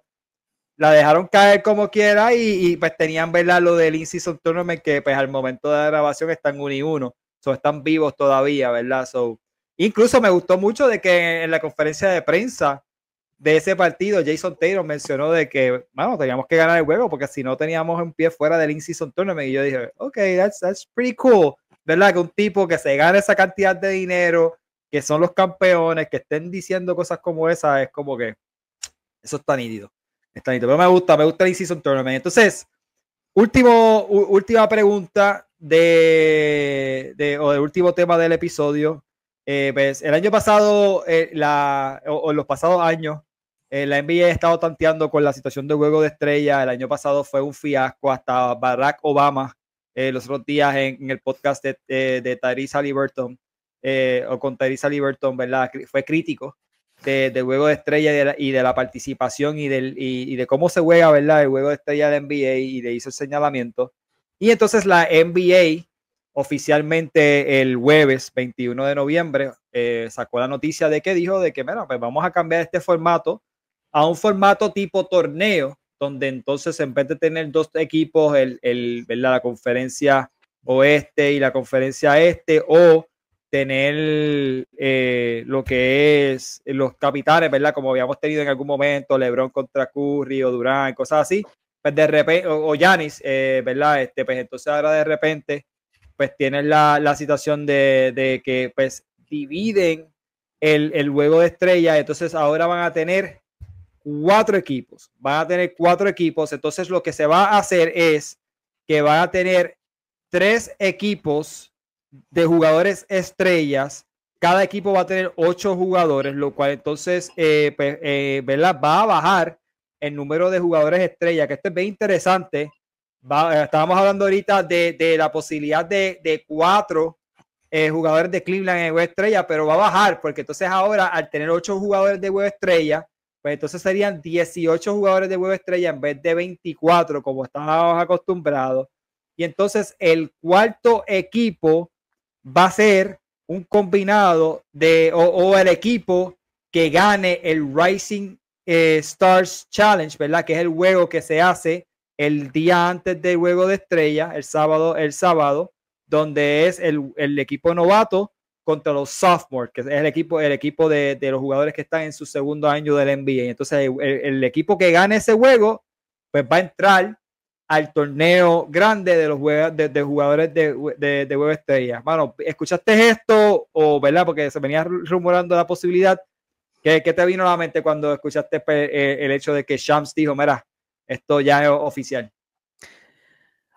la dejaron caer como quiera y, pues tenían, ¿verdad? Lo del In-Season Tournament que pues al momento de la grabación están uno y uno, so, están vivos todavía, ¿verdad? So, incluso me gustó mucho de que en la conferencia de prensa de ese partido Jason Taylor mencionó de que, bueno, teníamos que ganar el juego porque si no teníamos un pie fuera del In-Season Tournament y yo dije, ok, that's, that's pretty cool, ¿verdad? Que un tipo que se gana esa cantidad de dinero, que son los campeones, que estén diciendo cosas como esa, es como que eso está nítido. Está Pero me gusta, me gusta el Season Tournament. Entonces, último, última pregunta de, o el último tema del episodio. Eh, pues, el año pasado, eh, o, los pasados años, eh, la NBA ha estado tanteando con la situación de juego de estrella. El año pasado fue un fiasco hasta Barack Obama los otros días en, el podcast de, de, de Liberton o con Tarisa Liberton, ¿verdad? Fue crítico de, del juego de estrella y de la, participación y, de cómo se juega, ¿verdad? El juego de estrella de NBA y de hizo el señalamiento. Y entonces la NBA oficialmente el jueves 21 de noviembre eh, sacó la noticia de que dijo de que, bueno pues vamos a cambiar este formato a un formato tipo torneo, donde entonces en vez de tener dos equipos, el, la conferencia oeste y la conferencia este, o tener eh, lo que es los capitanes, ¿verdad? Como habíamos tenido en algún momento, Lebron contra Curry o Durán, cosas así, pues de repente, o Yanis, eh, ¿verdad? Este, pues entonces ahora de repente, pues tienen la, situación de, que pues dividen el, juego de estrella entonces ahora van a tener cuatro equipos, van a tener cuatro equipos, entonces lo que se va a hacer es que van a tener tres equipos de jugadores estrellas, cada equipo va a tener ocho jugadores, lo cual entonces eh, pues, eh, ¿verdad? va a bajar el número de jugadores estrellas, que esto es bien interesante. Eh, estábamos hablando ahorita de, la posibilidad de, de cuatro jugadores de Cleveland en web estrella, pero va a bajar, porque entonces ahora al tener ocho jugadores de web estrella, pues entonces serían 18 jugadores de web estrella en vez de 24, como estábamos acostumbrados. Y entonces el cuarto equipo va a ser un combinado de o, el equipo que gane el Rising eh, Stars Challenge, ¿verdad? Que es el juego que se hace el día antes del juego de estrella, el sábado, el sábado, donde es el, equipo novato contra los sophomores, que es el equipo, el equipo de, los jugadores que están en su segundo año del NBA. Entonces, el, el equipo que gane ese juego, pues va a entrar al torneo grande de los de, de jugadores de, de, de Web estrellas Mano, ¿escuchaste esto o, verdad? Porque se venía rumorando la posibilidad. ¿Qué, te vino a la mente cuando escuchaste pues, eh, el hecho de que Shams dijo, mira, esto ya es oficial?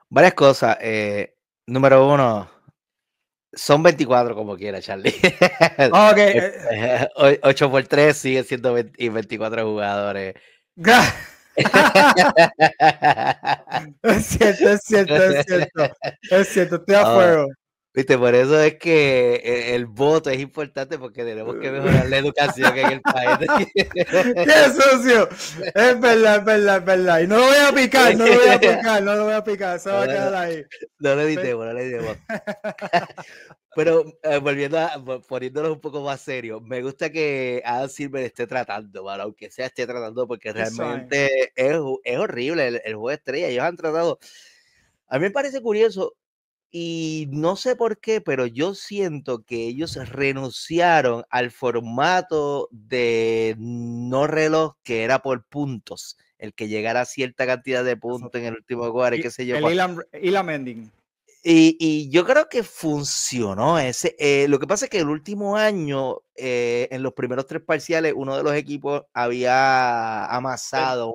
Varias cosas. Eh, número uno, son 24 como quiera, Charlie. [laughs] Ah, ok. 8 [laughs] por 3 sigue siendo 24 jugadores. [laughs] es cierto, es cierto, es cierto. Es cierto, te acuerdo. Ah, viste, por eso es que e, el, voto es importante porque tenemos que mejorar la educación en el país. [laughs] ¡Qué sucio! Es verdad, es verdad, es verdad. Y no lo voy a picar, no lo voy a picar, no lo voy a picar. Se va a quedar ahí. No le editemos, no le editemos. [laughs] Pero eh, volviendo a, poniéndonos un poco más serio, me gusta que a Silver esté tratando, aunque sea esté tratando, porque realmente es, es, horrible el, juego de estrella. Ellos han tratado. A mí me parece curioso, y no sé por qué, pero yo siento que ellos renunciaron al formato de no reloj que era por puntos, el que llegara a cierta cantidad de puntos en el último lugar, que se yo. El Ilan Mending. Y, yo creo que funcionó ese. Eh, lo que pasa es que el último año, eh, en los primeros tres parciales, uno de los equipos había amasado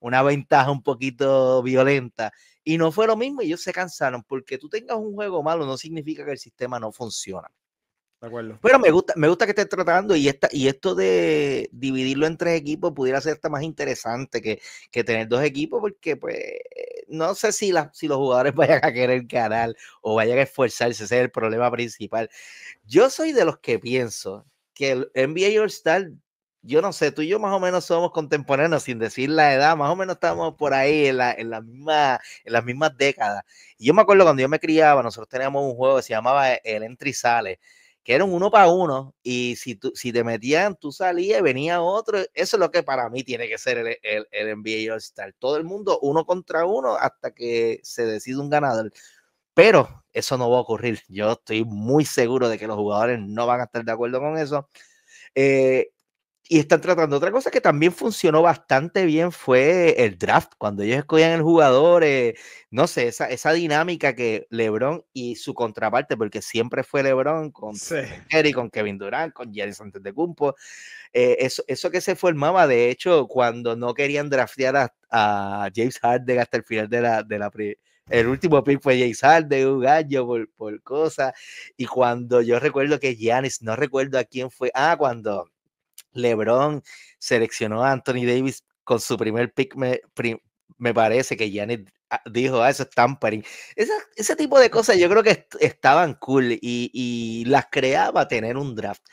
una, ventaja un poquito violenta. Y no fue lo mismo, y ellos se cansaron, porque tú tengas un juego malo no significa que el sistema no funcione. Pero me gusta, me gusta que estés tratando y, esta, y esto de dividirlo en tres equipos pudiera ser más interesante que, que tener dos equipos, porque pues no sé si, la, si los jugadores [laughs] vayan a querer canal o vayan a esforzarse, ese es el problema principal. Yo soy de los que pienso que el NBA all yo no sé, tú y yo más o menos somos contemporáneos, sin decir la edad, más o menos estamos por ahí en, la, en, la misma, en las mismas décadas. yo me acuerdo cuando yo me criaba, nosotros teníamos un juego que se llamaba El Entry Sale que eran uno para uno, y si, si te metían, tú salías, venía otro. Eso es lo que para mí tiene que ser el, el, el NBA All-Star. Todo el mundo uno contra uno hasta que se decide un ganador. Pero eso no va a ocurrir. Yo estoy muy seguro de que los jugadores no van a estar de acuerdo con eso. Eh, y están tratando. Otra cosa que también funcionó bastante bien fue el draft, cuando ellos escogían el jugador, eh, no sé, esa, esa, dinámica que LeBron y su contraparte, porque siempre fue LeBron con sí. con Kevin Durant, con Jerry antes de Cumpo, eso, que se formaba, de hecho, cuando no querían draftear a, James Harden hasta el final de la, de la el último pick fue James Harden, un gallo por, por cosas, y cuando yo recuerdo que Giannis, no recuerdo a quién fue, ah, cuando LeBron seleccionó a Anthony Davis con su primer pick, me, parece que Giannis dijo, ah, eso es tampering. ese tipo de cosas yo creo que estaban cool y, y, las creaba tener un draft.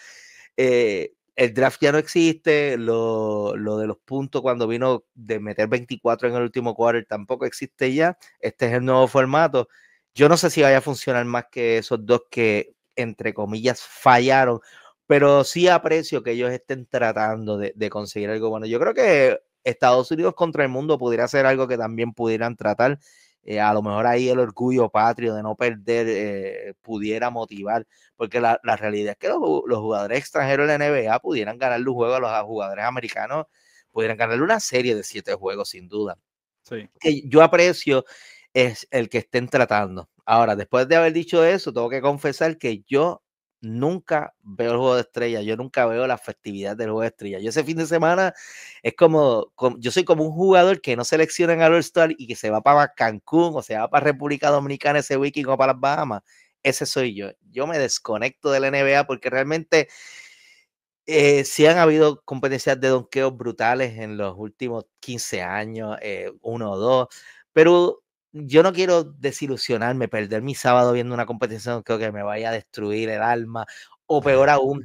Eh, el draft ya no existe, lo, lo, de los puntos cuando vino de meter 24 en el último quarter tampoco existe ya, este es el nuevo formato. Yo no sé si vaya a funcionar más que esos dos que, entre comillas, fallaron pero sí aprecio que ellos estén tratando de, conseguir algo bueno. Yo creo que Estados Unidos contra el mundo pudiera ser algo que también pudieran tratar. Eh, a lo mejor ahí el orgullo patrio de no perder eh, pudiera motivar, porque la, realidad es que los, jugadores extranjeros de la NBA pudieran ganar los juegos a los jugadores americanos, pudieran ganar una serie de siete juegos sin duda. Que yo aprecio es el que estén tratando. Ahora, después de haber dicho eso, tengo que confesar que yo nunca veo el juego de estrellas, yo nunca veo la festividad del juego de estrellas. Yo ese fin de semana es como, yo soy como un jugador que no seleccionan en All-Star y que se va para Cancún o se va para República Dominicana ese weekend o para las Bahamas. Ese soy yo. Yo me desconecto de la NBA porque realmente eh, sí han habido competencias de donqueos brutales en los últimos 15 años, eh, uno o dos, pero yo no quiero desilusionarme, perder mi sábado viendo una competición, creo que me vaya a destruir el alma, o peor aún,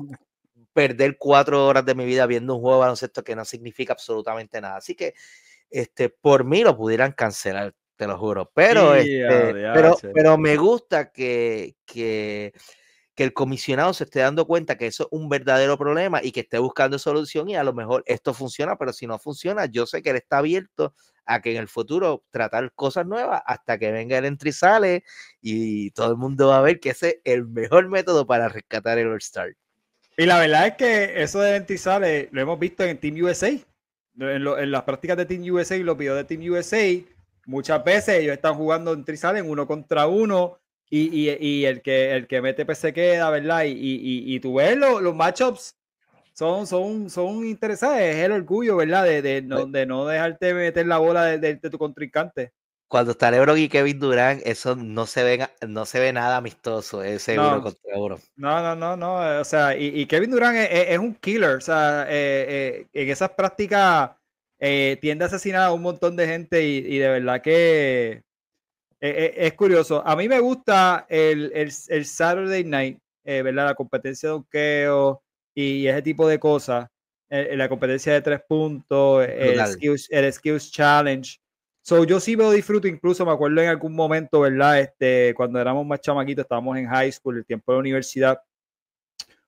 perder cuatro horas de mi vida viendo un juego de baloncesto que no significa absolutamente nada. Así que, este, por mí lo pudieran cancelar, te lo juro. Pero, ah, este, pero, pero me gusta que, que, que, el comisionado se esté dando cuenta que eso es un verdadero problema y que esté buscando solución y a lo mejor esto funciona, pero si no funciona, yo sé que él está abierto a que en el futuro tratar cosas nuevas hasta que venga el entry sale y todo el mundo va a ver que ese es el mejor método para rescatar el All-Star. Y la verdad es que eso de entry sale lo hemos visto en Team USA. En, las prácticas de Team USA y los videos de Team USA, muchas veces ellos están jugando entry sale en uno contra uno y, el, que, el que mete PC queda, ¿verdad? Y, y tú ves los matchups son, son, interesantes, es el orgullo, ¿verdad? De, de, no, de no dejarte meter la bola de, de, tu contrincante. Cuando está Lebron y Kevin Durán, eso no se ve, no se ve nada amistoso, ese eh, no, uno contra uno. No, no, no, no. Eh, o sea, y, y Kevin Durán es, un killer. O sea, eh, en esas prácticas tiende a asesinar a un montón de gente y, de verdad que es curioso. A mí me gusta el, el, el Saturday Night, ¿verdad? La competencia de donkeo y, ese tipo de cosas. Eh, la competencia de tres puntos, el skills, el skills, challenge. So, yo sí me disfruto, incluso me acuerdo en algún momento, ¿verdad? Este, cuando éramos más chamaquitos, estábamos en high school, el tiempo de la universidad,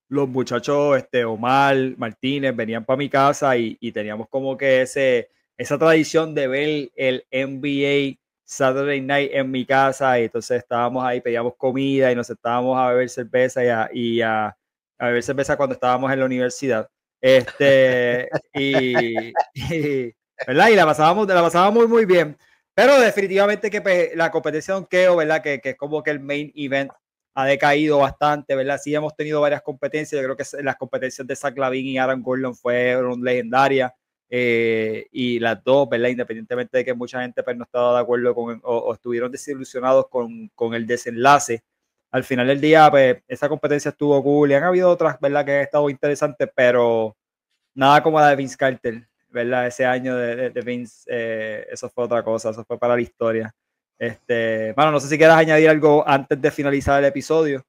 los muchachos, este, Omar, Martínez, venían para mi casa y, y, teníamos como que ese, esa tradición de ver el NBA Saturday Night en mi casa y entonces estábamos ahí, pedíamos comida y nos estábamos a beber cerveza y a a beber cerveza cuando estábamos en la universidad. Este, y, ¿verdad? y la pasábamos, la pasábamos muy, muy bien. Pero definitivamente que pues, la competencia de donkeo, ¿verdad? Que, que, es como que el main event ha decaído bastante, ¿verdad? Sí hemos tenido varias competencias. Yo creo que las competencias de Zach Lavin y Aaron Gordon fueron legendarias. Eh, y las dos, ¿verdad? Independientemente de que mucha gente pues, no estaba de acuerdo con o, o estuvieron desilusionados con, con, el desenlace al final del día, pues esa competencia estuvo cool y han habido otras, ¿verdad? Que han estado interesantes, pero nada como la de Vince Carter, ¿verdad? Ese año de, Vince, eh, eso fue otra cosa, eso fue para la historia. Este, bueno, no sé si quieras añadir algo antes de finalizar el episodio.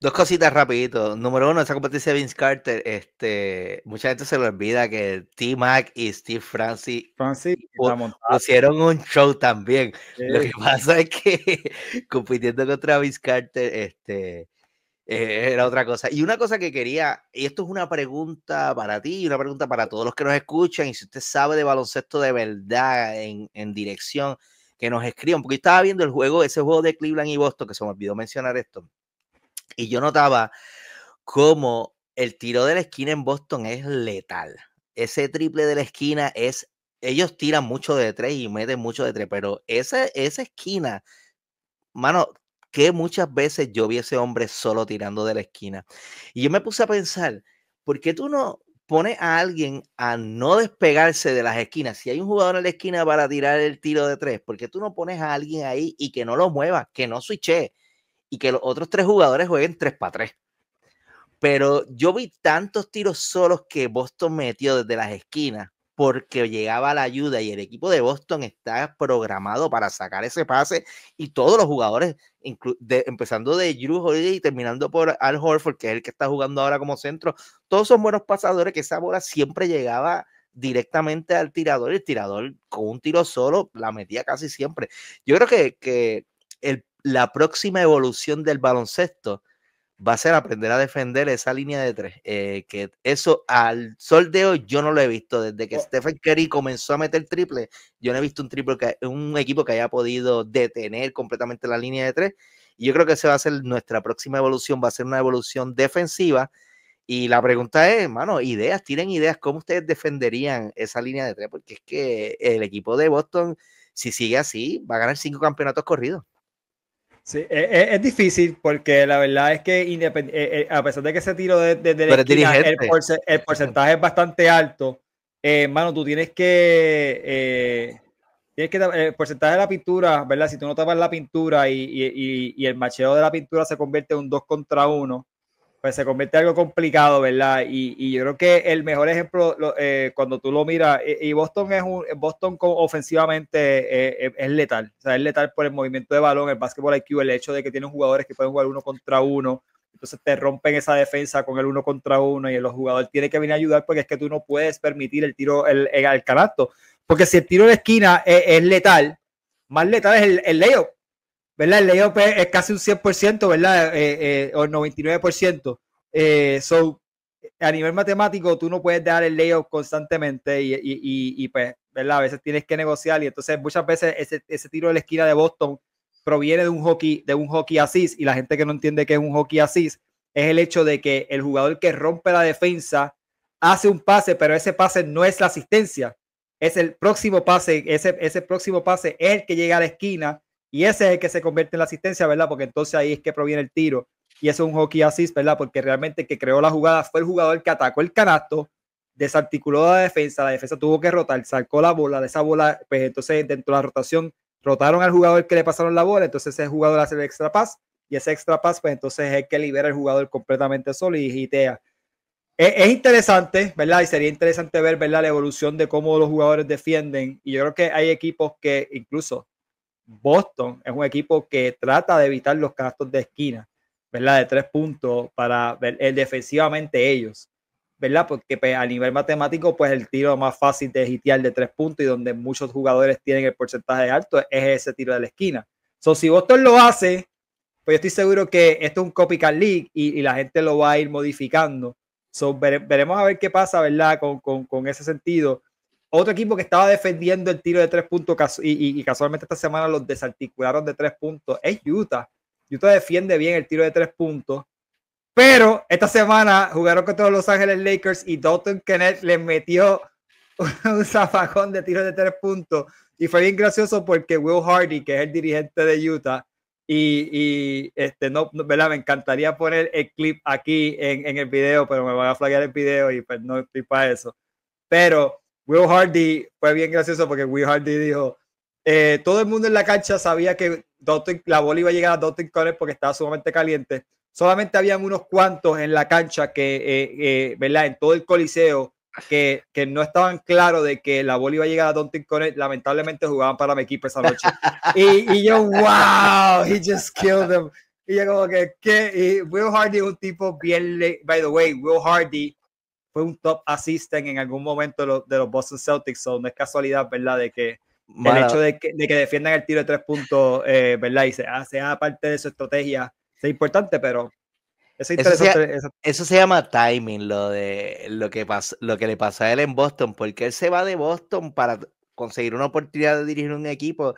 Dos cositas rapidito. Número uno, esa competencia de Vince Carter, este, mucha gente se lo olvida que T-Mac y Steve Francis, Francis pusieron un show también. Lo que pasa es que [laughs] compitiendo contra Vince Carter, este, e, era otra cosa. Y una cosa que quería, y esto es una pregunta para ti y una pregunta para todos los que nos escuchan, y si usted sabe de baloncesto de verdad en, en dirección, que nos escriban, porque yo estaba viendo el juego, ese juego de Cleveland y Boston, que se me olvidó mencionar esto y yo notaba cómo el tiro de la esquina en Boston es letal. Ese triple de la esquina es. Ellos tiran mucho de tres y meten mucho de tres, pero esa, esa esquina, mano, que muchas veces yo vi a ese hombre solo tirando de la esquina. Y yo me puse a pensar, ¿por qué tú no pones a alguien a no despegarse de las esquinas? Si hay un jugador en la esquina para tirar el tiro de tres, ¿por qué tú no pones a alguien ahí y que no lo mueva, que no switche? y que los otros tres jugadores jueguen 3 para 3. Pero yo vi tantos tiros solos que Boston metió desde las esquinas porque llegaba la ayuda y el equipo de Boston está programado para sacar ese pase y todos los jugadores, empezando de Drew Holiday y terminando por Al Horford, que es el que está jugando ahora como centro, todos son buenos pasadores que esa bola siempre llegaba directamente al tirador y el tirador con un tiro solo la metía casi siempre. Yo creo que, que el la próxima evolución del baloncesto va a ser aprender a defender esa línea de tres. Eh, que eso al sol de hoy yo no lo he visto. Desde que Stephen Curry comenzó a meter triple, yo no he visto un triple que, un equipo que haya podido detener completamente la línea de tres. Y yo creo que esa va a ser nuestra próxima evolución, va a ser una evolución defensiva. Y la pregunta es, hermano, ideas, tienen ideas, ¿cómo ustedes defenderían esa línea de tres? Porque es que el equipo de Boston, si sigue así, va a ganar cinco campeonatos corridos. Eh, eh, es, difícil porque la verdad es que eh, a pesar de que se tiro desde el, el, porcentaje es bastante alto, hermano, tú tienes que... tienes que el porcentaje de la pintura, ¿verdad? Si tú no tapas la pintura y, el macheo de la pintura se convierte en un 2 contra 1, pues se convierte en algo complicado, ¿verdad? Y, yo creo que el mejor ejemplo, eh, cuando tú lo miras, y, Boston es un, Boston ofensivamente eh, eh, es letal, o sea, es letal por el movimiento de balón, el básquetbol IQ, el hecho de que tienen jugadores que pueden jugar uno contra uno, entonces te rompen esa defensa con el uno contra uno y el jugador tiene que venir a ayudar porque es que tú no puedes permitir el tiro el, el, canasto, porque si el tiro de esquina es, letal, más letal es el, Leo. ¿verdad? El layout es, casi un 100%, ¿verdad? Eh, eh, o 99%. Eh, a nivel matemático, tú no puedes dar el layout constantemente y, y, pues, ¿verdad? A veces tienes que negociar y entonces muchas veces ese, ese tiro de la esquina de Boston proviene de un hockey, de un hockey assist y la gente que no entiende qué es un hockey assist es el hecho de que el jugador que rompe la defensa hace un pase, pero ese pase no es la asistencia, es el próximo pase, ese, ese próximo pase es el que llega a la esquina y ese es el que se convierte en la asistencia, ¿verdad? Porque entonces ahí es que proviene el tiro. Y eso es un hockey assist, ¿verdad? Porque realmente el que creó la jugada fue el jugador que atacó el canasto, desarticuló la defensa, la defensa tuvo que rotar, sacó la bola, de esa bola, pues entonces dentro de la rotación rotaron al jugador que le pasaron la bola, entonces ese jugador hace el extra pass y ese extra pass, pues entonces es el que libera al jugador completamente solo y gitea. Es, es, interesante, ¿verdad? Y sería interesante ver, ¿verdad? La evolución de cómo los jugadores defienden. Y yo creo que hay equipos que incluso Boston es un equipo que trata de evitar los castos de esquina, ¿verdad? De tres puntos para ver el eh, defensivamente ellos, ¿verdad? Porque pues, a nivel matemático, pues el tiro más fácil de hitear de tres puntos y donde muchos jugadores tienen el porcentaje alto es ese tiro de la esquina. So, si Boston lo hace, pues yo estoy seguro que esto es un copycat league y, la gente lo va a ir modificando. veremos a ver qué pasa, ¿verdad? Con, con, con ese sentido. Otro equipo que estaba defendiendo el tiro de tres puntos y, y, casualmente esta semana los desarticularon de tres puntos es Utah. Utah defiende bien el tiro de tres puntos. Pero esta semana jugaron contra Los Los Ángeles Lakers y Dalton Kenneth les metió un zafajón de tiro de tres puntos. Y fue bien gracioso porque Will Hardy, que es el dirigente de Utah, y, este, no, no me encantaría poner el clip aquí en, en, el video, pero me van a flaggear el video y pues no estoy para eso. Pero Will Hardy fue bien gracioso porque Will Hardy dijo, eh, todo el mundo en la cancha sabía que la bola iba a llegar a Dalton Corner porque estaba sumamente caliente. Solamente habían unos cuantos en la cancha que, eh, eh, ¿verdad? En todo el coliseo que, que no estaban claros de que la bola iba a llegar a Dalton Corner. Lamentablemente jugaban para mi equipo esa noche. Y, yo, wow, he just killed them. Y yo como que, ¿qué? Y Will Hardy es un tipo bien, by the way, Will Hardy fue un top assistant en algún momento de los, Boston Celtics, so no es casualidad, ¿verdad? De que el hecho de que, defiendan el tiro de tres puntos, eh, ¿verdad? Y sea, sea, parte de su estrategia, es importante, pero eso, se, eso, llama timing, lo de lo que, lo que le pasa a él en Boston, porque él se va de Boston para conseguir una oportunidad de dirigir un equipo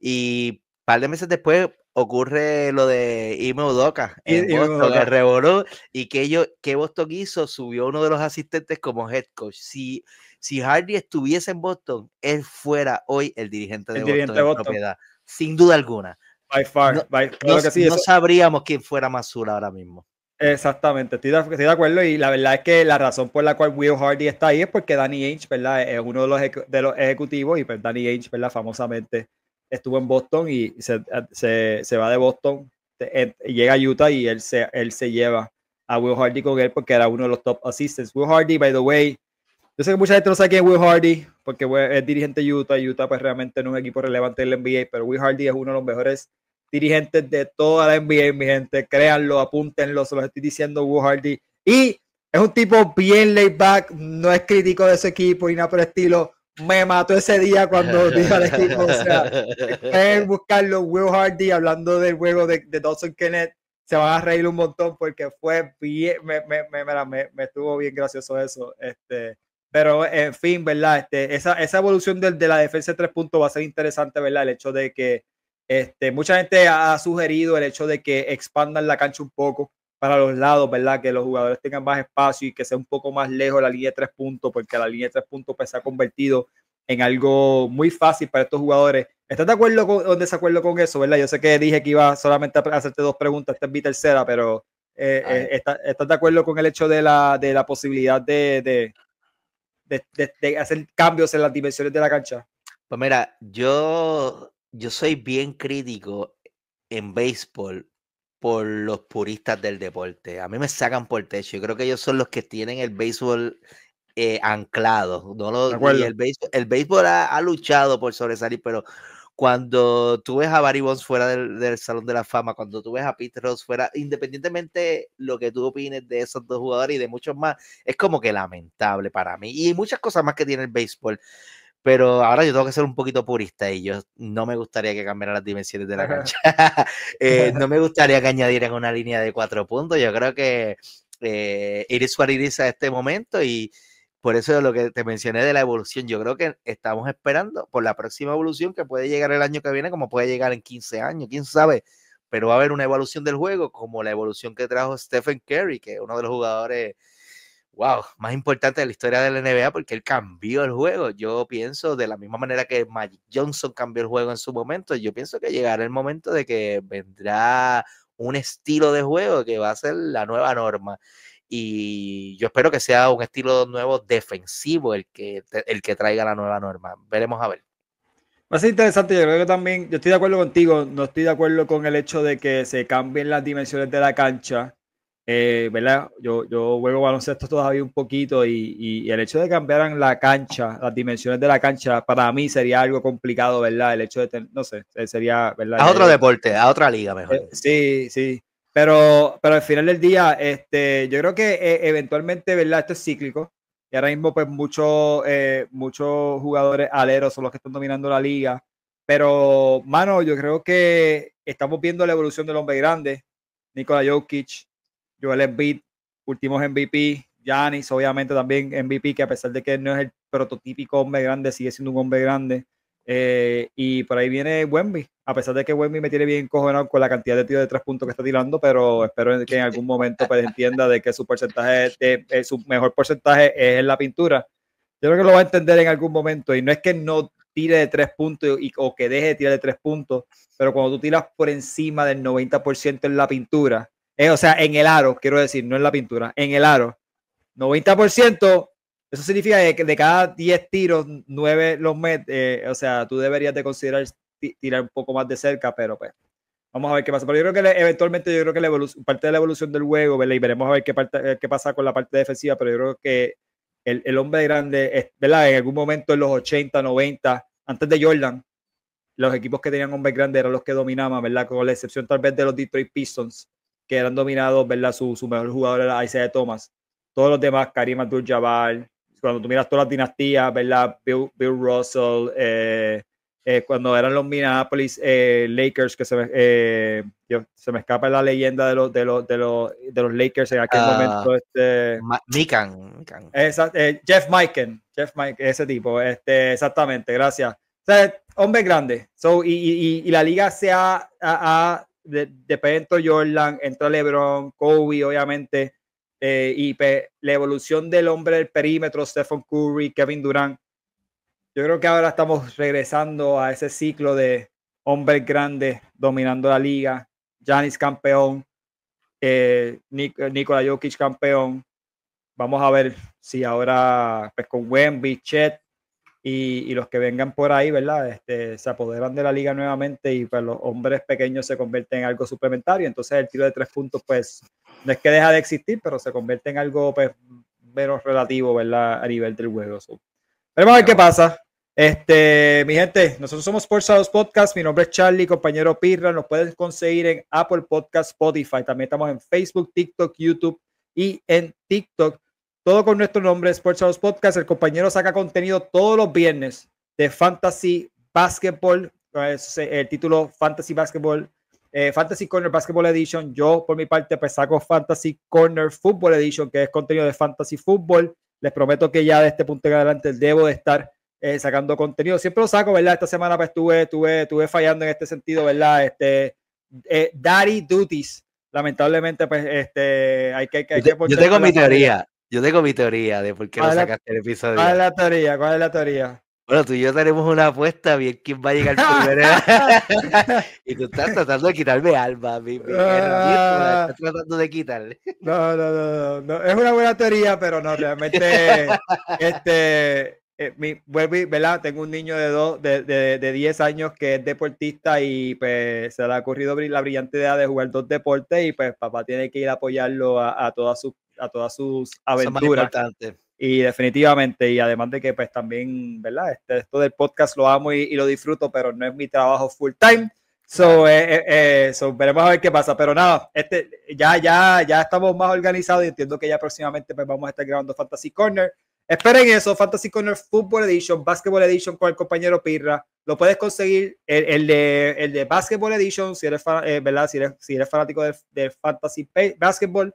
y par de meses después ocurre lo de Ime Udoka en Boston, que y que, ellos, que Boston hizo, subió uno de los asistentes como head coach. Si, si Hardy estuviese en Boston, él fuera hoy el dirigente de, Boston, propiedad, sin duda alguna. By far, no, sabríamos quién fuera Masura ahora mismo. Exactamente, estoy de, acuerdo y la verdad es que la razón por la cual Will Hardy está ahí es porque Danny Ainge, ¿verdad? Es uno de los, de los ejecutivos y pues Danny Ainge, ¿verdad? Famosamente estuvo en Boston y se, se, se va de Boston, eh, llega a Utah y él se, él se lleva a Will Hardy con él porque era uno de los top assistants. Will Hardy, by the way, yo sé que mucha gente no sabe quién es Will Hardy porque pues, es dirigente de Utah Utah pues realmente no es un equipo relevante en la NBA, pero Will Hardy es uno de los mejores dirigentes de toda la NBA, mi gente. Créanlo, apúntenlo, se los estoy diciendo Will Hardy. Y es un tipo bien laid back, no es crítico de su equipo y nada por el estilo me mató ese día cuando [laughs] dijo al equipo. O sea, pueden buscarlo Will Hardy hablando del juego de, de Dawson Kenneth, Se van a reír un montón porque fue bien, me, me, me, me estuvo bien gracioso eso. Este, pero en fin, ¿verdad? Este, esa, esa evolución de, de, la defensa de tres puntos va a ser interesante, ¿verdad? El hecho de que este, mucha gente ha sugerido el hecho de que expandan la cancha un poco para los lados, ¿verdad? Que los jugadores tengan más espacio y que sea un poco más lejos la línea de tres puntos, porque la línea de tres puntos pues, se ha convertido en algo muy fácil para estos jugadores. ¿Estás de acuerdo con, o desacuerdo con eso, verdad? Yo sé que dije que iba solamente a hacerte dos preguntas, esta es mi tercera, pero eh, eh, ¿estás, de acuerdo con el hecho de la, posibilidad de, hacer cambios en las dimensiones de la cancha? Pues mira, yo, yo soy bien crítico en béisbol por los puristas del deporte. A mí me sacan por el techo. Yo creo que ellos son los que tienen el béisbol eh, anclado. No el, béisbol, ha, luchado por sobresalir, pero cuando tú ves a Barry Bonds fuera del, Salón de la Fama, cuando tú ves a Pete Ross fuera, independientemente lo que tú opines de esos dos jugadores y de muchos más, es como que lamentable para mí. Y muchas cosas más que tiene el béisbol pero ahora yo tengo que ser un poquito purista y yo no me gustaría que cambiaran las dimensiones de la cancha. [laughs] Eh, [laughs] no me gustaría que añadieran una línea de cuatro puntos. Yo creo que eh, Iris a este momento y por eso lo que te mencioné de la evolución, yo creo que estamos esperando por la próxima evolución que puede llegar el año que viene, como puede llegar en 15 años, quién sabe, pero va a haber una evolución del juego como la evolución que trajo Stephen Curry, que es uno de los jugadores wow, más importante de la historia de la NBA porque él cambió el juego. Yo pienso de la misma manera que Magic Johnson cambió el juego en su momento, yo pienso que llegará el momento de que vendrá un estilo de juego que va a ser la nueva norma. Y yo espero que sea un estilo nuevo defensivo el que, el que traiga la nueva norma. Veremos a ver. Va a ser interesante, yo creo que también, yo estoy de acuerdo contigo, no estoy de acuerdo con el hecho de que se cambien las dimensiones de la cancha eh, ¿verdad? Yo, yo juego baloncesto todavía un poquito y, y, el hecho de cambiaran la cancha, las dimensiones de la cancha, para mí sería algo complicado, ¿verdad? El hecho de tener, no sé, sería, ¿verdad? A eh, otro deporte, a otra liga mejor. Eh, sí, sí. Pero, pero al final del día, este, yo creo que eventualmente, ¿verdad? Esto es cíclico. Y ahora mismo, pues muchos muchos jugadores aleros son los que están dominando la liga. Pero, mano, yo creo que estamos viendo la evolución del hombre grande, Nikola Jokic, Joel Embiid, últimos MVP, Giannis, obviamente también MVP, que a pesar de que no es el prototípico hombre grande, sigue siendo un hombre grande. Eh, y por ahí viene Wemby, a pesar de que Wemby me tiene bien cojonado con la cantidad de tiros de tres puntos que está tirando, pero espero que en algún momento pues, entienda de que su porcentaje, eh, su mejor porcentaje es en la pintura. Yo creo que lo va a entender en algún momento y no es que no tire de tres puntos o que deje de tirar de tres puntos, pero cuando tú tiras por encima del 90% en la pintura, eh, o sea, en el aro, quiero decir, no en la pintura, en el aro. 90%, eso significa que de cada 10 tiros, 9 los metes. Eh, o sea, tú deberías de considerar tirar un poco más de cerca, pero pues vamos a ver qué pasa. Pero yo creo que eventualmente yo creo que la parte de la evolución del juego, ¿verdad? Y veremos a ver qué, eh, qué pasa con la parte defensiva, pero yo creo que el, el, hombre grande, ¿verdad? En algún momento en los 80, 90, antes de Jordan, los equipos que tenían hombre grande eran los que dominaban, ¿verdad? Con la excepción tal vez de los Detroit Pistons, que eran dominados, ¿verdad? Su, su mejor jugador era Isaiah Thomas. Todos los demás, Karim Abdul-Jabbar, cuando tú miras todas las dinastías, ¿verdad? Bill, Russell, eh, eh, cuando eran los Minneapolis eh, Lakers, que se me, se me escapa la leyenda de los, de los, de los, Lakers en aquel ah, momento. Este, Jeff Mikan, Jeff Mike, ese tipo, este, exactamente, gracias. hombre grande. So, y, y, la liga se ha de, e Jordan, entra LeBron, Kobe, obviamente, eh, y e, la evolución del hombre del perímetro, Stephen Curry, Kevin Durant. Yo creo que ahora estamos regresando a ese ciclo de hombres grandes dominando la liga. Janis campeón, eh, eh, Nikola Jokic campeón. Vamos a ver si ahora pues, con Wemby, Chet, y, los que vengan por ahí, ¿verdad? Este, se apoderan de la liga nuevamente y para pues, los hombres pequeños se convierte en algo suplementario. Entonces el tiro de tres puntos, pues, no es que deja de existir, pero se convierte en algo pues, menos relativo, ¿verdad? A nivel del juego. Pero vamos a ver qué pasa. Este, mi gente, nosotros somos Forzados Podcast. Mi nombre es Charlie, compañero Pirra. Nos pueden conseguir en Apple Podcast, Spotify. También estamos en Facebook, TikTok, YouTube y en TikTok. Todo con nuestro nombre, Sports House Podcast. El compañero saca contenido todos los viernes de Fantasy Basketball, eh, el título Fantasy Basketball, eh, Fantasy Corner Basketball Edition. Yo, por mi parte, pues saco Fantasy Corner Football Edition, que es contenido de Fantasy Football. Les prometo que ya de este punto en adelante debo de estar eh, sacando contenido. Siempre lo saco, ¿verdad? Esta semana pues estuve, estuve, estuve fallando en este sentido, ¿verdad? Este, eh, Daddy Duties. Lamentablemente, pues, este, hay que... Hay que yo tengo mi teoría. Yo tengo mi teoría de por qué no sacaste el episodio. ¿Cuál es la teoría? ¿Cuál es la teoría? Bueno, tú y yo tenemos una apuesta bien quién va a llegar primero. [laughs] [laughs] y tú estás tratando de quitarme alma, mi, mi ah. estás tratando de quitarle. [laughs] No, no, no, no, Es una buena teoría, pero no, realmente, este, eh, ¿verdad? Tengo un niño de, dos, de, de, de, 10 años que es deportista y pues se le ha ocurrido la brillante idea de jugar dos deportes y pues papá tiene que ir a apoyarlo a todas sus a todas sus aventuras. Y definitivamente, y además de que pues también, ¿verdad? Este, esto del podcast lo amo y, lo disfruto, pero no es mi trabajo full time. So, eh, eh, eh veremos a ver qué pasa. Pero nada, este, ya, ya, ya estamos más organizados y entiendo que ya próximamente pues, vamos a estar grabando Fantasy Corner. Esperen eso, Fantasy Corner Football Edition, Basketball Edition con el compañero Pirra. Lo puedes conseguir el, el de, el de Basketball Edition, si eres, eh, ¿verdad? Si eres, si eres fanático de Fantasy Basketball.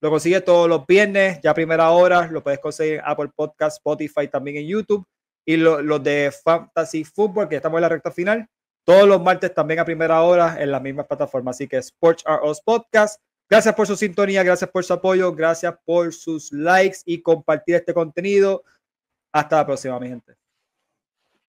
Lo consigues todos los viernes, ya a primera hora, lo puedes conseguir en Apple Podcast, Spotify, también en YouTube. Y los de Fantasy Football, que estamos en la recta final, todos los martes también a primera hora en las mismas plataformas. Así que Sports Are Us Podcast. Gracias por su sintonía, gracias por su apoyo, gracias por sus likes y compartir este contenido. Hasta la próxima, mi gente.